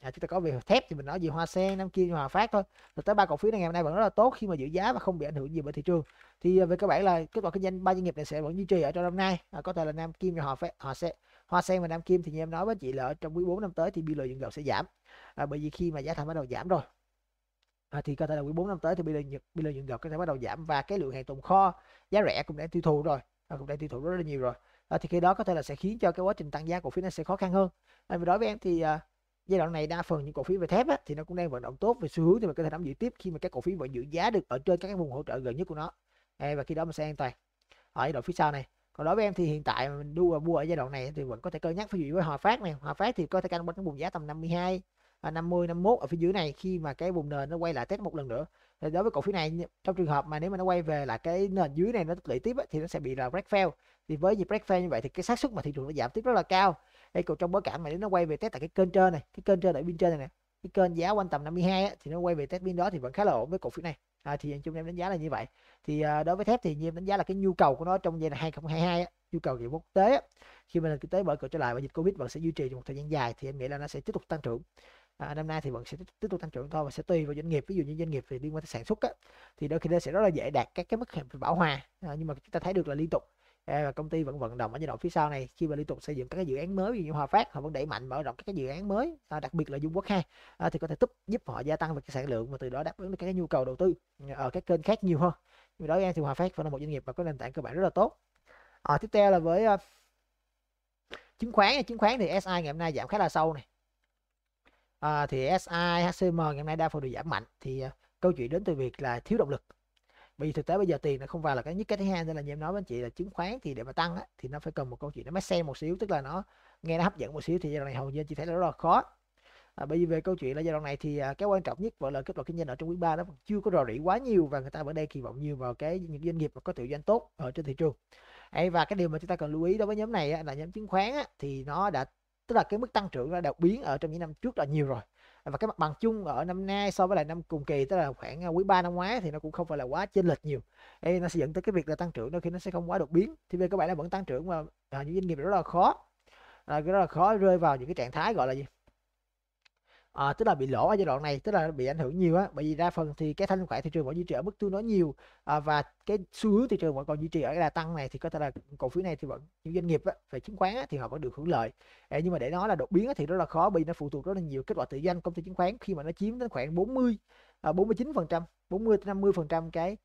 à, chúng ta có về thép thì mình nói về hoa sen năm kia hòa phát thôi rồi tới ba cổ phiếu này ngày hôm nay vẫn rất là tốt khi mà giữ giá và không bị ảnh hưởng gì bởi thị trường thì à, về các bạn là kết quả kinh doanh ba doanh nghiệp này sẽ vẫn duy trì ở trong năm nay à, có thể là nam kim và hòa phát hòa sen hoa sen và nam kim thì như em nói với chị là trong quý 4 năm tới thì biên lợi nhuận gộp sẽ giảm à, bởi vì khi mà giá thành bắt đầu giảm rồi à, thì có thể là quý 4 năm tới thì biên lợi nhuận biên lợi nhuận gộp có thể bắt đầu giảm và cái lượng hàng tồn kho giá rẻ cũng đã tiêu thụ rồi à, cũng đã tiêu thụ rất là nhiều rồi à, thì khi đó có thể là sẽ khiến cho cái quá trình tăng giá cổ phiếu này sẽ khó khăn hơn à, đối với em thì à, giai đoạn này đa phần những cổ phiếu về thép á, thì nó cũng đang vận động tốt về xu hướng thì mình có thể nắm giữ tiếp khi mà các cổ phiếu vẫn giữ giá được ở trên các cái vùng hỗ trợ gần nhất của nó à, và khi đó mình sẽ an toàn ở giai đoạn phía sau này còn đối với em thì hiện tại mình đua mua ở giai đoạn này thì vẫn có thể cân nhắc ví dụ với hòa phát này hòa phát thì có thể canh quanh cái vùng giá tầm 52 và 50 51 ở phía dưới này khi mà cái vùng nền nó quay lại test một lần nữa thì đối với cổ phiếu này trong trường hợp mà nếu mà nó quay về là cái nền dưới này nó tích lũy tiếp ấy, thì nó sẽ bị là break fail thì với nhịp break fail như vậy thì cái xác suất mà thị trường nó giảm tiếp rất là cao hay còn trong bối cảnh mà nếu nó quay về test tại cái kênh trên này cái kênh trên ở bên trên này nè cái kênh giá quanh tầm 52 á, thì nó quay về test biên đó thì vẫn khá là ổn với cổ phiếu này à, thì anh chung em đánh giá là như vậy thì à, đối với thép thì như em đánh giá là cái nhu cầu của nó trong giai đoạn 2022 á, nhu cầu về quốc tế á, khi mà nền kinh tế mở cửa trở lại và dịch covid vẫn sẽ duy trì trong một thời gian dài thì em nghĩ là nó sẽ tiếp tục tăng trưởng à, năm nay thì vẫn sẽ tiếp tục tăng trưởng thôi và sẽ tùy vào doanh nghiệp ví dụ như doanh nghiệp thì liên quan tới sản xuất á, thì đôi khi nó sẽ rất là dễ đạt các cái mức bảo hòa à, nhưng mà chúng ta thấy được là liên tục và công ty vẫn vận động ở giai đoạn phía sau này khi mà liên tục xây dựng các cái dự án mới như Hòa Phát họ vẫn đẩy mạnh mở rộng các cái dự án mới à, đặc biệt là Dung Quốc 2 à, thì có thể giúp giúp họ gia tăng về cái sản lượng và từ đó đáp ứng được cái nhu cầu đầu tư à, ở các kênh khác nhiều hơn vì đó thì Hòa Phát vẫn là một doanh nghiệp mà có nền tảng cơ bản rất là tốt à, tiếp theo là với chứng khoán chứng khoán thì SI ngày hôm nay giảm khá là sâu này à, thì SI HCM ngày hôm nay đa phần đều giảm mạnh thì câu chuyện đến từ việc là thiếu động lực bởi vì thực tế bây giờ tiền nó không phải là cái nhất cái thứ hai nên là như em nói với anh chị là chứng khoán thì để mà tăng á, thì nó phải cần một câu chuyện nó mới xem một xíu tức là nó nghe nó hấp dẫn một xíu thì giai đoạn này hầu như anh chị thấy nó rất là khó à, bởi vì về câu chuyện là giai đoạn này thì à, cái quan trọng nhất vẫn là kết quả kinh doanh ở trong quý ba nó chưa có rò rỉ quá nhiều và người ta vẫn đây kỳ vọng nhiều vào cái những doanh nghiệp mà có tự doanh tốt ở trên thị trường Ê, và cái điều mà chúng ta cần lưu ý đối với nhóm này á, là nhóm chứng khoán á, thì nó đã tức là cái mức tăng trưởng đã đột biến ở trong những năm trước là nhiều rồi và cái mặt bằng chung ở năm nay so với lại năm cùng kỳ tức là khoảng à, quý 3 năm ngoái thì nó cũng không phải là quá chênh lệch nhiều Ê, nó sẽ dẫn tới cái việc là tăng trưởng đôi khi nó sẽ không quá đột biến thì về các bạn là vẫn tăng trưởng mà à, những doanh nghiệp rất là khó à, rất là khó rơi vào những cái trạng thái gọi là gì à, tức là bị lỗ ở giai đoạn này tức là bị ảnh hưởng nhiều á bởi vì đa phần thì cái thanh khoản thị trường vẫn duy trì ở mức tương đối nhiều à, và cái xu hướng thị trường vẫn còn duy trì ở cái đà tăng này thì có thể là cổ phiếu này thì vẫn những doanh nghiệp á, về chứng khoán á, thì họ vẫn được hưởng lợi à, nhưng mà để nói là đột biến á, thì rất là khó bởi vì nó phụ thuộc rất là nhiều kết quả tự doanh công ty chứng khoán khi mà nó chiếm đến khoảng 40 à, 49 phần trăm 40 50 phần trăm cái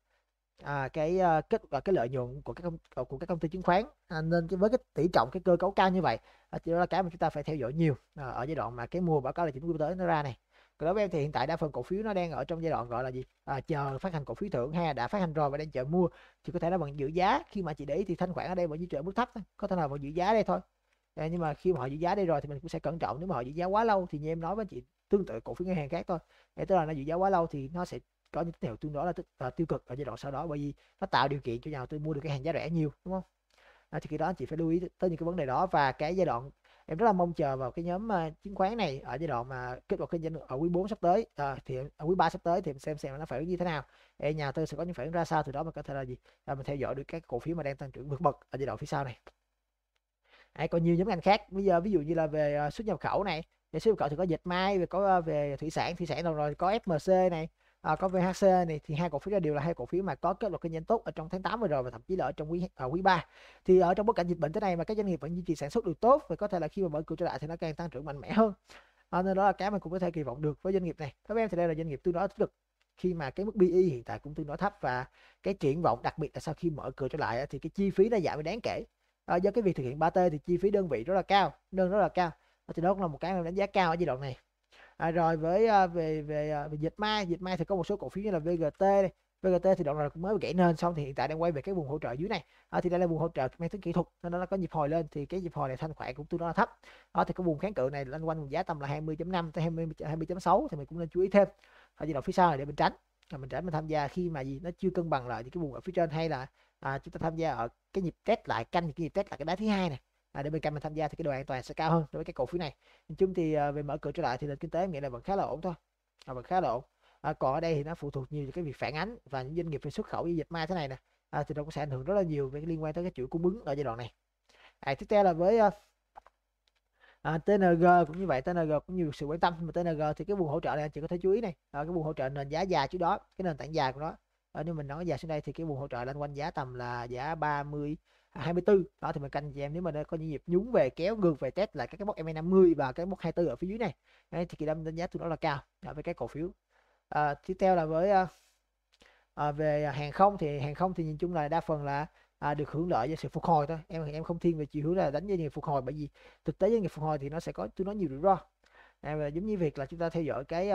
à, cái uh, kết và ờ, cái lợi nhuận của các công ờ, của các công ty chứng khoán à, nên với cái tỷ trọng cái cơ cấu cao như vậy à, đó là cái mà chúng ta phải theo dõi nhiều à, ở giai đoạn mà cái mùa báo cáo là chính quy tới nó ra này còn đối với em thì hiện tại đa phần cổ phiếu nó đang ở trong giai đoạn gọi là gì à, chờ phát hành cổ phiếu thưởng ha đã phát hành rồi và đang chờ mua thì có thể là vẫn giữ giá khi mà chị để ý thì thanh khoản ở đây vẫn duy trì ở mức thấp có thể là vẫn giữ giá đây thôi à, nhưng mà khi mà họ giữ giá đây rồi thì mình cũng sẽ cẩn trọng nếu mà họ giữ giá quá lâu thì như em nói với chị tương tự cổ phiếu ngân hàng khác thôi để tức là nó giữ giá quá lâu thì nó sẽ có những tín hiệu tương đối là, là tiêu cực ở giai đoạn sau đó bởi vì nó tạo điều kiện cho nhà đầu tư mua được cái hàng giá rẻ nhiều đúng không à, thì khi đó chị phải lưu ý tới những cái vấn đề đó và cái giai đoạn em rất là mong chờ vào cái nhóm uh, chứng khoán này ở giai đoạn mà kết quả kinh doanh ở quý 4 sắp tới à, thì ở quý 3 sắp tới thì em xem xem nó phải như thế nào Ê, nhà tư sẽ có những phản ứng ra sao từ đó mà có thể là gì à, mình theo dõi được các cổ phiếu mà đang tăng trưởng vượt bậc ở giai đoạn phía sau này hay à, còn nhiều nhóm ngành khác bây giờ ví dụ như là về à, xuất nhập khẩu này về xuất nhập khẩu thì có dịch mai, về có về thủy sản thủy sản rồi rồi có fmc này à, có VHC này thì hai cổ phiếu ra đều là hai cổ phiếu mà có kết luận kinh doanh tốt ở trong tháng 8 vừa rồi và thậm chí là ở trong quý à, quý 3 thì ở trong bối cảnh dịch bệnh thế này mà các doanh nghiệp vẫn duy trì sản xuất được tốt và có thể là khi mà mở cửa trở lại thì nó càng tăng trưởng mạnh mẽ hơn à, nên đó là cái mình cũng có thể kỳ vọng được với doanh nghiệp này đối với em thì đây là doanh nghiệp tương đối tích cực khi mà cái mức BE hiện tại cũng tương đối thấp và cái triển vọng đặc biệt là sau khi mở cửa trở lại thì cái chi phí nó giảm đáng kể à, do cái việc thực hiện 3T thì chi phí đơn vị rất là cao đơn rất là cao thì đó cũng là một cái mà đánh giá cao ở giai đoạn này à, rồi với à, về, về ờ, về dịch mai dịch mai thì có một số cổ phiếu như là VGT đây. VGT thì đoạn này cũng mới gãy nên xong thì hiện tại đang quay về cái vùng hỗ trợ dưới này à, thì đây là vùng hỗ trợ mang tính kỹ thuật nên nó có nhịp hồi lên thì cái nhịp hồi này thanh khoản cũng tương đối là thấp à, thì cái vùng kháng cự này loanh quanh vùng giá tầm là 20.5 tới 20 20.6 thì mình cũng nên chú ý thêm ở giai đoạn phía sau này để mình tránh là mình tránh mình tham gia khi mà gì nó chưa cân bằng lại những cái vùng ở phía trên hay là à, chúng ta tham gia ở cái nhịp test lại canh cái nhịp test là cái đá thứ hai này à, để bên cạnh mình tham gia thì cái độ an toàn sẽ cao hơn đối với cái cổ phiếu này nhìn chung thì à, về mở cửa trở lại thì nền kinh tế nghĩa là vẫn khá là ổn thôi à, vẫn khá là ổn à, còn ở đây thì nó phụ thuộc nhiều vào cái việc phản ánh và những doanh nghiệp về xuất khẩu như dịch mai thế này nè à, thì nó cũng sẽ ảnh hưởng rất là nhiều về liên quan tới cái chuỗi cung ứng ở giai đoạn này à, tiếp theo là với à, à TNG cũng như vậy TNG cũng nhiều sự quan tâm mà TNG thì cái vùng hỗ trợ này anh chị có thể chú ý này à, cái vùng hỗ trợ nền giá già trước đó cái nền tảng già của nó à, nếu mình nói giá xuống đây thì cái vùng hỗ trợ lên quanh giá tầm là giá 30 24 đó thì mình canh cho em nếu mà có những dịp nhúng về kéo ngược về test lại các cái mốc MA50 và các mốc 24 ở phía dưới này đấy, thì kỳ đâm đánh giá tôi nó là cao đối với cái cổ phiếu à, tiếp theo là với à, về hàng không thì hàng không thì nhìn chung là đa phần là à, được hưởng lợi do sự phục hồi thôi em em không thiên về chiều hướng là đánh doanh nghiệp phục hồi bởi vì thực tế doanh nghiệp phục hồi thì nó sẽ có tôi nói nhiều rủi ro à, và giống như việc là chúng ta theo dõi cái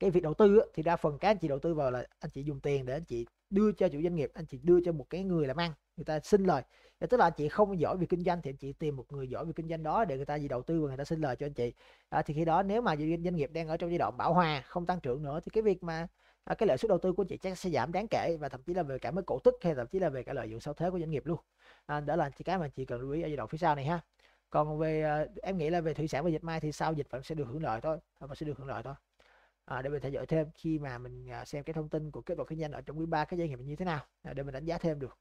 cái việc đầu tư thì đa phần các anh chị đầu tư vào là anh chị dùng tiền để anh chị đưa cho chủ doanh nghiệp anh chị đưa cho một cái người làm ăn người ta xin lời và tức là anh chị không giỏi về kinh doanh thì anh chị tìm một người giỏi về kinh doanh đó để người ta gì đầu tư và người ta xin lời cho anh chị à, thì khi đó nếu mà doanh nghiệp đang ở trong giai đoạn bão hòa không tăng trưởng nữa thì cái việc mà à, cái lợi suất đầu tư của chị chắc sẽ giảm đáng kể và thậm chí là về cả mức cổ tức hay thậm chí là về cả lợi dụng sau thế của doanh nghiệp luôn à, đó là cái mà chị cần lưu ý ở giai đoạn phía sau này ha còn về à, em nghĩ là về thủy sản và dịch mai thì sau dịch vẫn sẽ được hưởng lợi thôi và sẽ được hưởng lợi thôi à, để mình theo dõi thêm khi mà mình à, xem cái thông tin của kết quả kinh doanh ở trong quý ba các doanh nghiệp như thế nào à, để mình đánh giá thêm được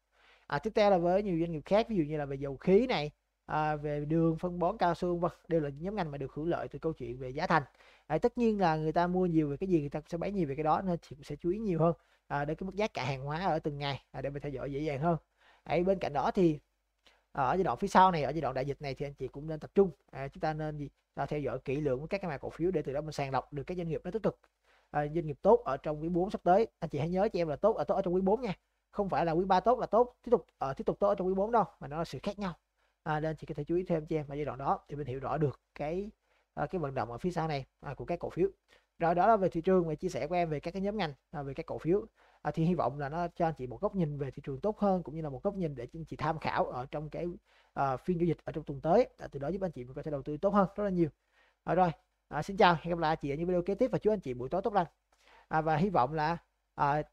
à, tiếp theo là với nhiều doanh nghiệp khác ví dụ như là về dầu khí này à, về đường phân bón cao su vân đều là nhóm ngành mà được hưởng lợi từ câu chuyện về giá thành à, tất nhiên là người ta mua nhiều về cái gì người ta sẽ bán nhiều về cái đó nên chị cũng sẽ chú ý nhiều hơn à, để cái mức giá cả hàng hóa ở từng ngày à, để mình theo dõi dễ dàng hơn à, bên cạnh đó thì Ờ, ở giai đoạn phía sau này ở giai đoạn đại dịch này thì anh chị cũng nên tập trung à, chúng ta nên gì à, theo dõi kỹ lưỡng các cái mã cổ phiếu để từ đó mình sàng lọc được các doanh nghiệp nó tích cực à, doanh nghiệp tốt ở trong quý 4 sắp tới anh chị hãy nhớ cho em là tốt ở tốt ở trong quý 4 nha không phải là quý 3 tốt là tốt tiếp tục ở ờ, tiếp tục tốt ở trong quý 4 đâu mà nó là sự khác nhau à, nên chị có thể chú ý thêm cho em ở giai đoạn đó thì mình hiểu rõ được cái ờ, cái vận động ở phía sau này à, của các cổ phiếu rồi đó là về thị trường và chia sẻ của em về các cái nhóm ngành à, về các cổ phiếu à, thì hy vọng là nó cho anh chị một góc nhìn về thị trường tốt hơn cũng như là một góc nhìn để anh chị tham khảo ở trong cái à, phiên giao dịch ở trong tuần tới à, từ đó giúp anh chị có thể đầu tư tốt hơn rất là nhiều à, rồi à, xin chào hẹn gặp lại chị ở những video kế tiếp và chúc anh chị buổi tối tốt lành à, và hy vọng là à,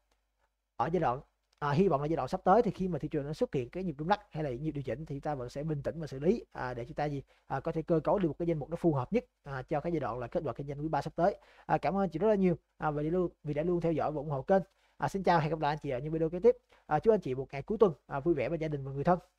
ở giai đoạn à, hy vọng là giai đoạn sắp tới thì khi mà thị trường nó xuất hiện cái nhịp rung lắc hay là nhịp điều chỉnh thì ta vẫn sẽ bình tĩnh và xử lý à, để chúng ta gì à, có thể cơ cấu được một cái danh mục nó phù hợp nhất à, cho cái giai đoạn là kết quả kinh doanh quý ba sắp tới à, cảm ơn chị rất là nhiều à, vì luôn vì đã luôn theo dõi và ủng hộ kênh à, xin chào hẹn gặp lại anh chị ở những video kế tiếp à, chúc anh chị một ngày cuối tuần à, vui vẻ bên gia đình và người thân